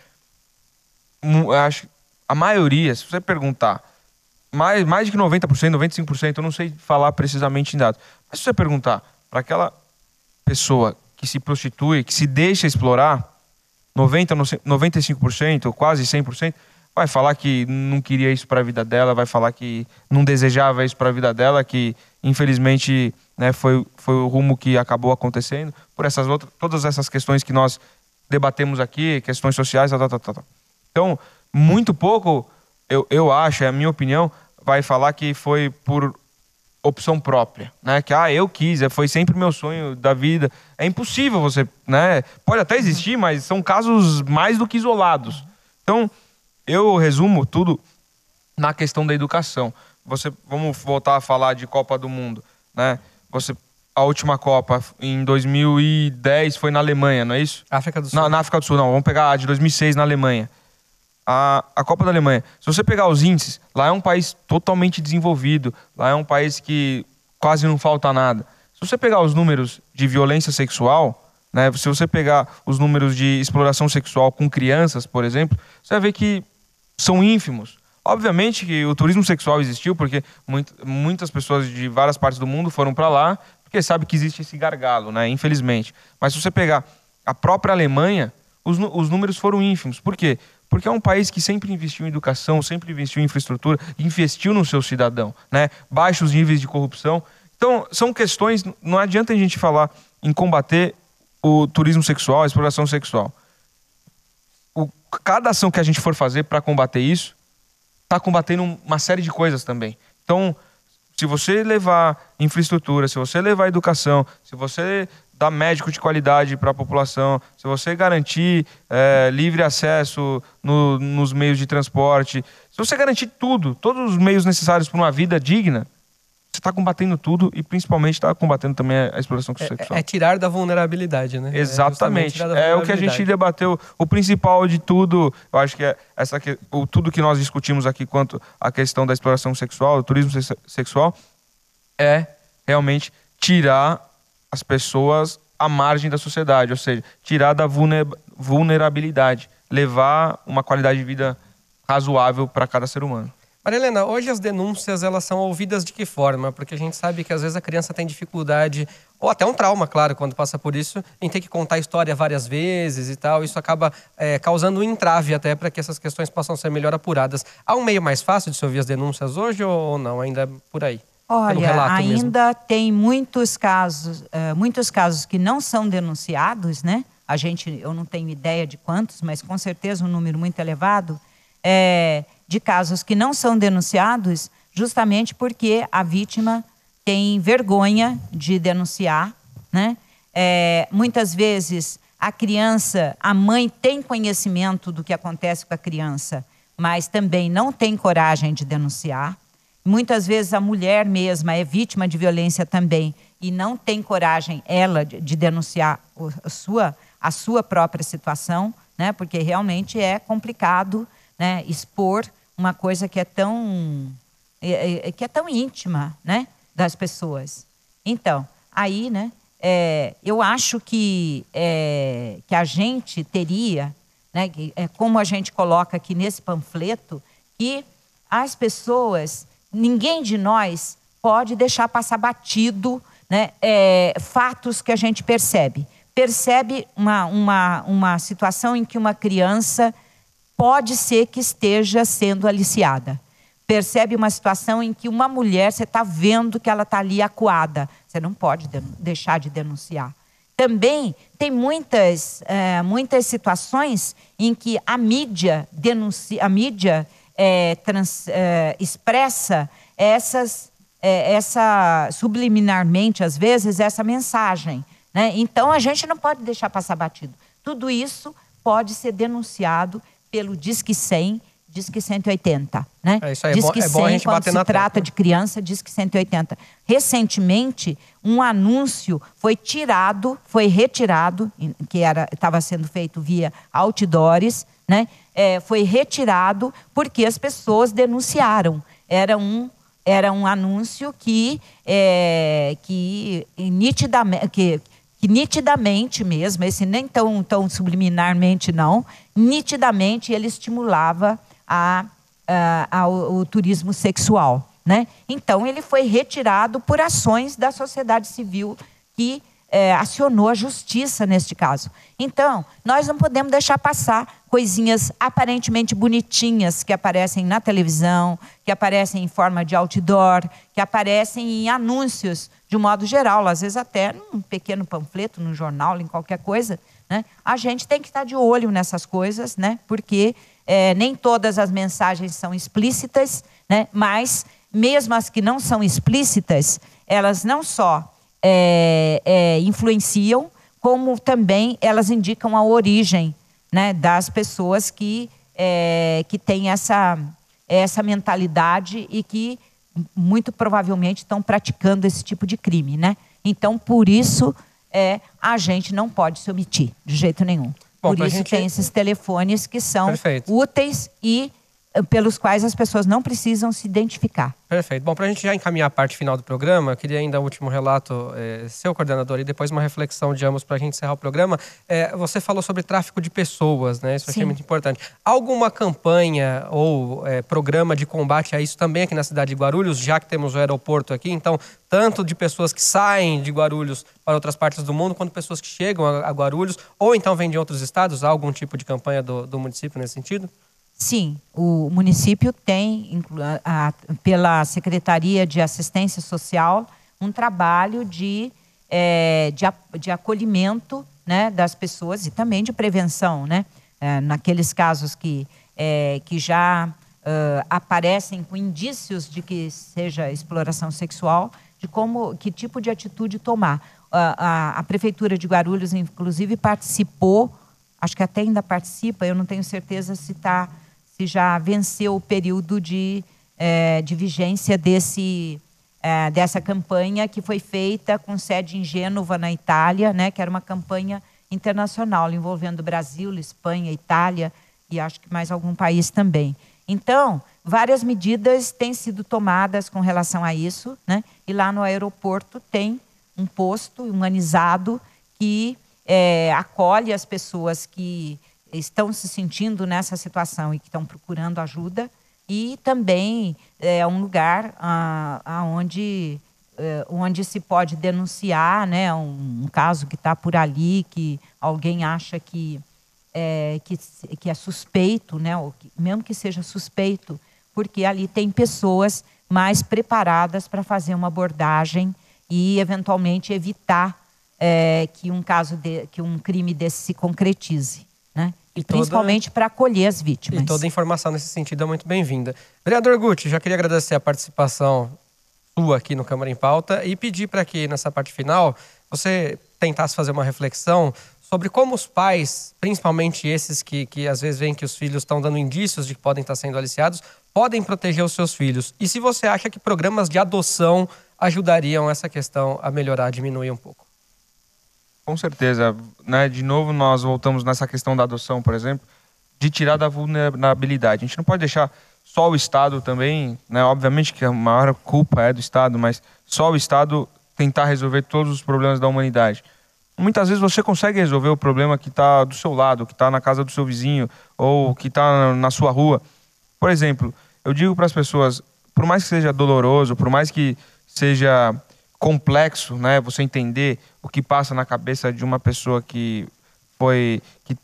acho a maioria, se você perguntar, mais, mais de 90%, 95%, eu não sei falar precisamente em dados, mas se você perguntar para aquela pessoa que se prostitui, que se deixa explorar, 90, 95%, quase 100%, vai falar que não queria isso para a vida dela, vai falar que não desejava isso para a vida dela, que infelizmente né, foi, foi o rumo que acabou acontecendo, por essas outras, todas essas questões que nós debatemos aqui, questões sociais, tal, tal, tal, tal. Então, muito pouco, eu, eu acho, é a minha opinião, vai falar que foi por opção própria, né? Que ah, eu quis, foi sempre meu sonho da vida. É impossível você, né? Pode até existir, mas são casos mais do que isolados. Então, eu resumo tudo na questão da educação. Você, vamos voltar a falar de Copa do Mundo, né? Você a última Copa em 2010 foi na Alemanha, não é isso? África do Sul. Na, na África do Sul, não. Vamos pegar a de 2006 na Alemanha. A, a Copa da Alemanha. Se você pegar os índices, lá é um país totalmente desenvolvido. Lá é um país que quase não falta nada. Se você pegar os números de violência sexual, né, se você pegar os números de exploração sexual com crianças, por exemplo, você vai ver que são ínfimos. Obviamente que o turismo sexual existiu porque muito, muitas pessoas de várias partes do mundo foram para lá porque sabe que existe esse gargalo, né? Infelizmente. Mas se você pegar a própria Alemanha, os, os números foram ínfimos. Por quê? Porque é um país que sempre investiu em educação, sempre investiu em infraestrutura, investiu no seu cidadão, né? Baixos níveis de corrupção. Então, são questões, não adianta a gente falar em combater o turismo sexual, a exploração sexual. O, cada ação que a gente for fazer para combater isso está combatendo uma série de coisas também. Então, se você levar infraestrutura, se você levar educação, se você dar médico de qualidade para a população, se você garantir é, livre acesso no, nos meios de transporte, se você garantir tudo, todos os meios necessários para uma vida digna, você está combatendo tudo e principalmente está combatendo também a exploração é, é sexual. É, é, tirar da vulnerabilidade, né? É, Exatamente. É, é, o que a gente debateu. O principal de tudo, eu acho que é essa que, o, tudo que nós discutimos aqui quanto à questão da exploração sexual, do turismo se sexual, é realmente tirar as pessoas à margem da sociedade, ou seja, tirar da vulner, vulnerabilidade, levar uma qualidade de vida razoável para cada ser humano. Maria Helena, hoje as denúncias elas são ouvidas de que forma? Porque a gente sabe que às vezes a criança tem dificuldade, ou até um trauma, claro, quando passa por isso, em ter que contar a história várias vezes e tal. Isso acaba é, causando um entrave até para que essas questões possam ser melhor apuradas. Há um meio mais fácil de se ouvir as denúncias hoje ou não? Ainda é por aí? Olha, ainda mesmo. tem muitos casos, uh, muitos casos que não são denunciados, né? A gente, eu não tenho ideia de quantos, mas com certeza um número muito elevado é, de casos que não são denunciados, justamente porque a vítima tem vergonha de denunciar, né? É, muitas vezes a criança, a mãe tem conhecimento do que acontece com a criança, mas também não tem coragem de denunciar. Muitas vezes a mulher mesma é vítima de violência também e não tem coragem ela de, de denunciar a sua, a sua própria situação, né? Porque realmente é complicado né, expor uma coisa que é tão é, é, é, que é tão íntima, né, das pessoas. Então, aí, né, é, eu acho que é, que a gente teria, né, é, como a gente coloca aqui nesse panfleto, que as pessoas, ninguém de nós pode deixar passar batido, né, é, fatos que a gente percebe. Percebe uma, uma, uma situação em que uma criança pode ser que esteja sendo aliciada. Percebe uma situação em que uma mulher, você está vendo que ela está ali acuada. Você não pode deixar de denunciar. Também tem muitas, é, muitas situações em que a mídia, denuncia, a mídia é, trans, é, expressa essas, essa subliminarmente, às vezes, essa mensagem. Né? Então, a gente não pode deixar passar batido. Tudo isso pode ser denunciado pelo Disque 100, Disque 180, né? É isso aí, Disque é bom, 100, é bom a gente quando bater se na trata tempo. de criança, Disque 180. Recentemente, um anúncio foi tirado, foi retirado, que estava sendo feito via outdoors, né? É, foi retirado porque as pessoas denunciaram. Era um era um anúncio que é, que nitidamente que que nitidamente mesmo, esse nem tão, tão subliminarmente não, nitidamente ele estimulava a, a, a o, o turismo sexual. Né? Então, ele foi retirado por ações da sociedade civil que é, acionou a justiça neste caso. Então, nós não podemos deixar passar coisinhas aparentemente bonitinhas que aparecem na televisão, que aparecem em forma de outdoor, que aparecem em anúncios de um modo geral, às vezes até num pequeno panfleto, num jornal, em qualquer coisa. Né? A gente tem que estar de olho nessas coisas, né? porque é, nem todas as mensagens são explícitas, né? mas mesmo as que não são explícitas, elas não só é, é, influenciam, como também elas indicam a origem né, das pessoas que, é, que têm essa, essa mentalidade e que muito provavelmente estão praticando esse tipo de crime. Né? Então, por isso, é, a gente não pode se omitir, de jeito nenhum. Bom, por isso gente... tem esses telefones que são Perfeito. úteis e eh, pelos quais as pessoas não precisam se identificar. Perfeito. Bom, para a gente já encaminhar a parte final do programa, queria ainda um último relato é, seu, coordenador, e depois uma reflexão de ambos para a gente encerrar o programa. É, você falou sobre tráfico de pessoas, né? Isso aqui é muito importante. Alguma campanha ou é, programa de combate a isso também aqui na cidade de Guarulhos, já que temos o aeroporto aqui? Então, tanto de pessoas que saem de Guarulhos para outras partes do mundo, quanto pessoas que chegam a, a Guarulhos, ou então vêm de outros estados, há algum tipo de campanha do, do município nesse sentido? Sim, o município tem, pela Secretaria de Assistência Social, um trabalho de, é, de, de, acolhimento né, das pessoas e também de prevenção, né? É, naqueles casos que, é, que já Uh, aparecem com indícios de que seja exploração sexual, de como, que tipo de atitude tomar. Uh, a, a, prefeitura de Guarulhos, inclusive, participou, acho que até ainda participa, eu não tenho certeza se está se já venceu o período de, é, de vigência desse, é, dessa campanha que foi feita com sede em Gênova, na Itália, né, que era uma campanha internacional envolvendo Brasil, Espanha, Itália e acho que mais algum país também. Então, várias medidas têm sido tomadas com relação a isso, né? E lá no aeroporto tem um posto humanizado que é, acolhe as pessoas que estão se sentindo nessa situação e que estão procurando ajuda e também é, é um lugar ah, aonde é, onde se pode denunciar né, um, um caso que está por ali, que alguém acha que é, que, que é suspeito, né, ou que, mesmo que seja suspeito, porque ali tem pessoas mais preparadas para fazer uma abordagem e eventualmente evitar é, que um caso de, que um crime desse se concretize né? E, toda... principalmente para acolher as vítimas. E toda informação nesse sentido é muito bem-vinda. Vereador Guti, já queria agradecer a participação sua aqui no Câmara em Pauta e pedir para que nessa parte final você tentasse fazer uma reflexão sobre como os pais, principalmente esses que, que às vezes veem que os filhos estão dando indícios de que podem estar tá sendo aliciados, podem proteger os seus filhos. E se você acha que programas de adoção ajudariam essa questão a melhorar, diminuir um pouco. Com certeza. Né? De novo, nós voltamos nessa questão da adoção, por exemplo, de tirar da vulnerabilidade. A gente não pode deixar só o Estado também, né? obviamente que a maior culpa é do Estado, mas só o Estado tentar resolver todos os problemas da humanidade. Muitas vezes você consegue resolver o problema que está do seu lado, que está na casa do seu vizinho ou que está na sua rua. Por exemplo, eu digo para as pessoas, por mais que seja doloroso, por mais que seja complexo, né? Você entender o que passa na cabeça de uma pessoa que foi que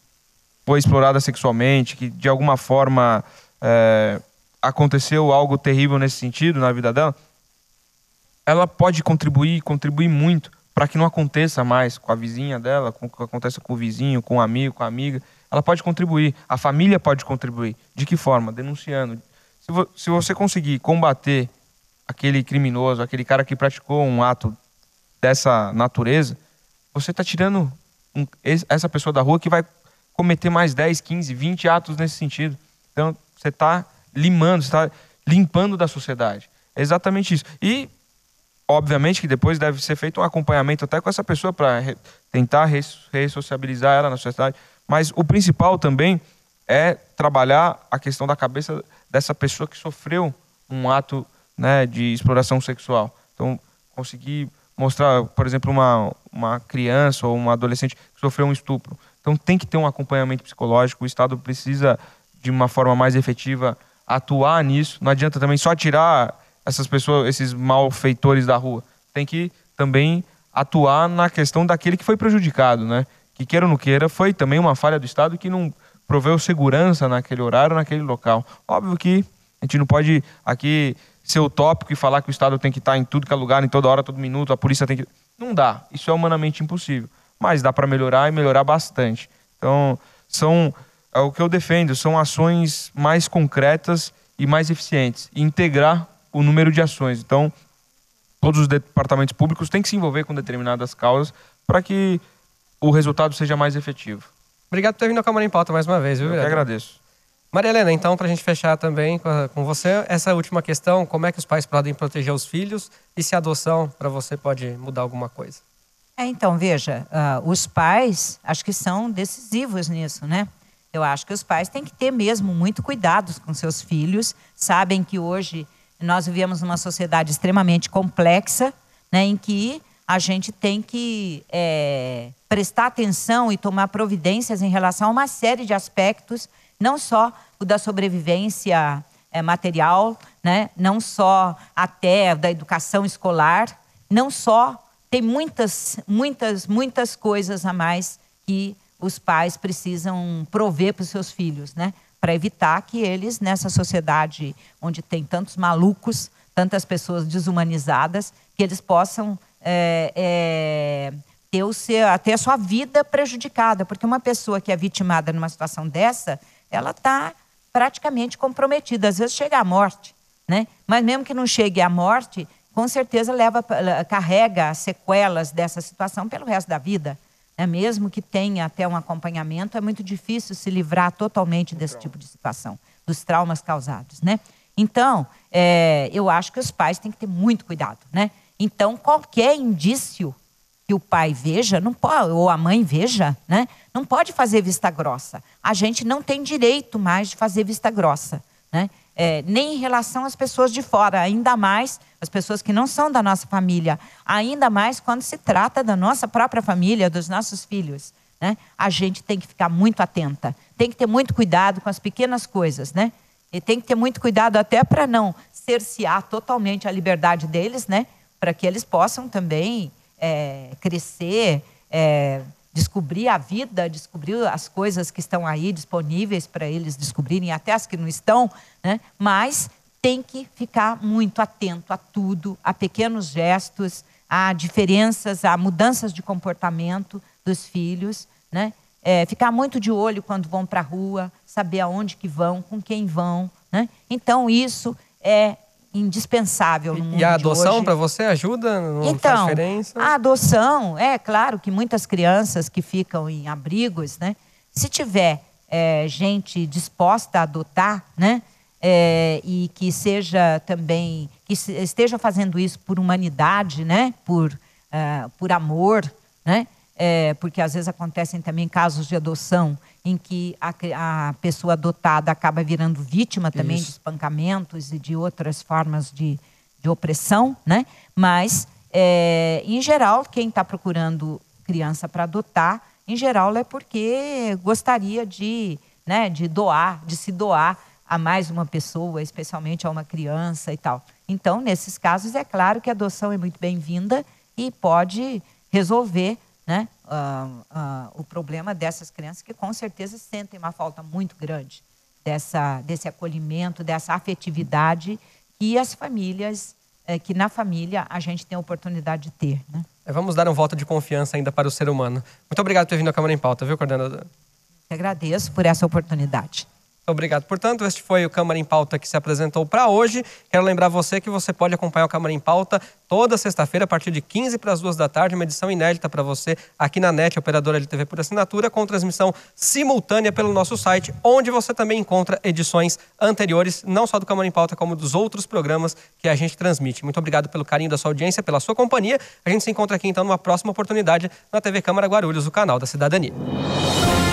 foi explorada sexualmente, que de alguma forma é, aconteceu algo terrível nesse sentido na vida dela, ela pode contribuir, contribuir muito para que não aconteça mais com a vizinha dela, com o que acontece com o vizinho, com o amigo, com a amiga. Ela pode contribuir, a família pode contribuir. De que forma? Denunciando. Se, vo se você conseguir combater aquele criminoso, aquele cara que praticou um ato dessa natureza, você está tirando um, essa pessoa da rua que vai cometer mais 10, 15, 20 atos nesse sentido. Então, você está limando, você está limpando da sociedade. É exatamente isso. E, obviamente, que depois deve ser feito um acompanhamento até com essa pessoa para re tentar ressociabilizar ela na sociedade. Mas o principal também é trabalhar a questão da cabeça dessa pessoa que sofreu um ato né, de exploração sexual. Então, conseguir mostrar, por exemplo, uma, uma criança ou uma adolescente que sofreu um estupro. Então, tem que ter um acompanhamento psicológico. O Estado precisa, de uma forma mais efetiva, atuar nisso. Não adianta também só tirar essas pessoas, esses malfeitores da rua. Tem que também atuar na questão daquele que foi prejudicado, né? Que queira ou não queira, foi também uma falha do Estado que não proveu segurança naquele horário, naquele local. Óbvio que a gente não pode aqui ser utópico e falar que o Estado tem que estar em tudo que é lugar, em toda hora, todo minuto, a polícia tem que. Não dá. Isso é humanamente impossível. Mas dá para melhorar e melhorar bastante. Então, são. É o que eu defendo, são ações mais concretas e mais eficientes. E integrar o número de ações. Então, todos os departamentos públicos têm que se envolver com determinadas causas para que o resultado seja mais efetivo. Obrigado por ter vindo ao Câmara em Pauta mais uma vez, viu, Eu que agradeço. Maria Helena, então, para a gente fechar também com você, essa última questão: como é que os pais podem proteger os filhos e se a adoção para você pode mudar alguma coisa? É, então, veja, uh, os pais acho que são decisivos nisso, né? Eu acho que os pais têm que ter mesmo muito cuidado com seus filhos, sabem que hoje nós vivemos numa sociedade extremamente complexa, né, em que a gente tem que é, prestar atenção e tomar providências em relação a uma série de aspectos não só o da sobrevivência é, material, né? não só até da educação escolar, não só tem muitas, muitas, muitas coisas a mais que os pais precisam prover para os seus filhos, né? Para evitar que eles, nessa sociedade onde tem tantos malucos, tantas pessoas desumanizadas, que eles possam é, é, ter, o seu, ter a sua vida prejudicada. Porque uma pessoa que é vitimada numa situação dessa, ela está praticamente comprometida. Às vezes chega à morte, né? Mas mesmo que não chegue à morte, com certeza leva, eh, carrega as sequelas dessa situação pelo resto da vida. Né? Mesmo que tenha até um acompanhamento, é muito difícil se livrar totalmente desse tipo de situação, dos traumas causados, né? Então, é, eu acho que os pais têm que ter muito cuidado, né? Então, qualquer indício que o pai veja, não pode, ou a mãe veja, né? não pode fazer vista grossa. A gente não tem direito mais de fazer vista grossa, né? É, nem em relação às pessoas de fora, ainda mais as pessoas que não são da nossa família, ainda mais quando se trata da nossa própria família, dos nossos filhos. Né? A gente tem que ficar muito atenta, tem que ter muito cuidado com as pequenas coisas, né? E tem que ter muito cuidado até para não cercear totalmente a liberdade deles, né? Para que eles possam também é, crescer, é, descobrir a vida, descobrir as coisas que estão aí disponíveis para eles descobrirem, até as que não estão, né? mas tem que ficar muito atento a tudo, a pequenos gestos, a diferenças, a mudanças de comportamento dos filhos, né? É, ficar muito de olho quando vão para a rua, saber aonde que vão, com quem vão. Né? Então, isso é indispensável no mundo E a adoção para você ajuda? Não então, diferença? a adoção, é claro que muitas crianças que ficam em abrigos, né? Se tiver é, gente disposta a adotar, né? É, e que seja também que esteja fazendo isso por humanidade, né? Por uh, por amor, né? é, porque às vezes acontecem também casos de adoção em que a, a pessoa adotada acaba virando vítima também Isso. de espancamentos e de outras formas de, de opressão, né? Mas, é, em geral, quem está procurando criança para adotar, em geral, é porque gostaria de, né, de doar, de se doar a mais uma pessoa, especialmente a uma criança e tal. Então, nesses casos, é claro que a adoção é muito bem-vinda e pode resolver né, uh, uh, o problema dessas crianças que com certeza sentem uma falta muito grande dessa, desse acolhimento, dessa afetividade que as famílias, eh, que na família a gente tem a oportunidade de ter. Né? É, vamos dar um voto de confiança ainda para o ser humano. Muito obrigado por ter vindo à Câmara em Pauta, viu, coordenadora? agradeço por essa oportunidade. Obrigado. Portanto, este foi o Câmara em Pauta que se apresentou para hoje. Quero lembrar você que você pode acompanhar o Câmara em Pauta toda sexta-feira, a partir de 15 para as 2 da tarde, uma edição inédita para você aqui na NET, operadora de TV por assinatura, com transmissão simultânea pelo nosso site, onde você também encontra edições anteriores, não só do Câmara em Pauta, como dos outros programas que a gente transmite. Muito obrigado pelo carinho da sua audiência, pela sua companhia. A gente se encontra aqui, então, numa próxima oportunidade na TV Câmara Guarulhos, o canal da cidadania.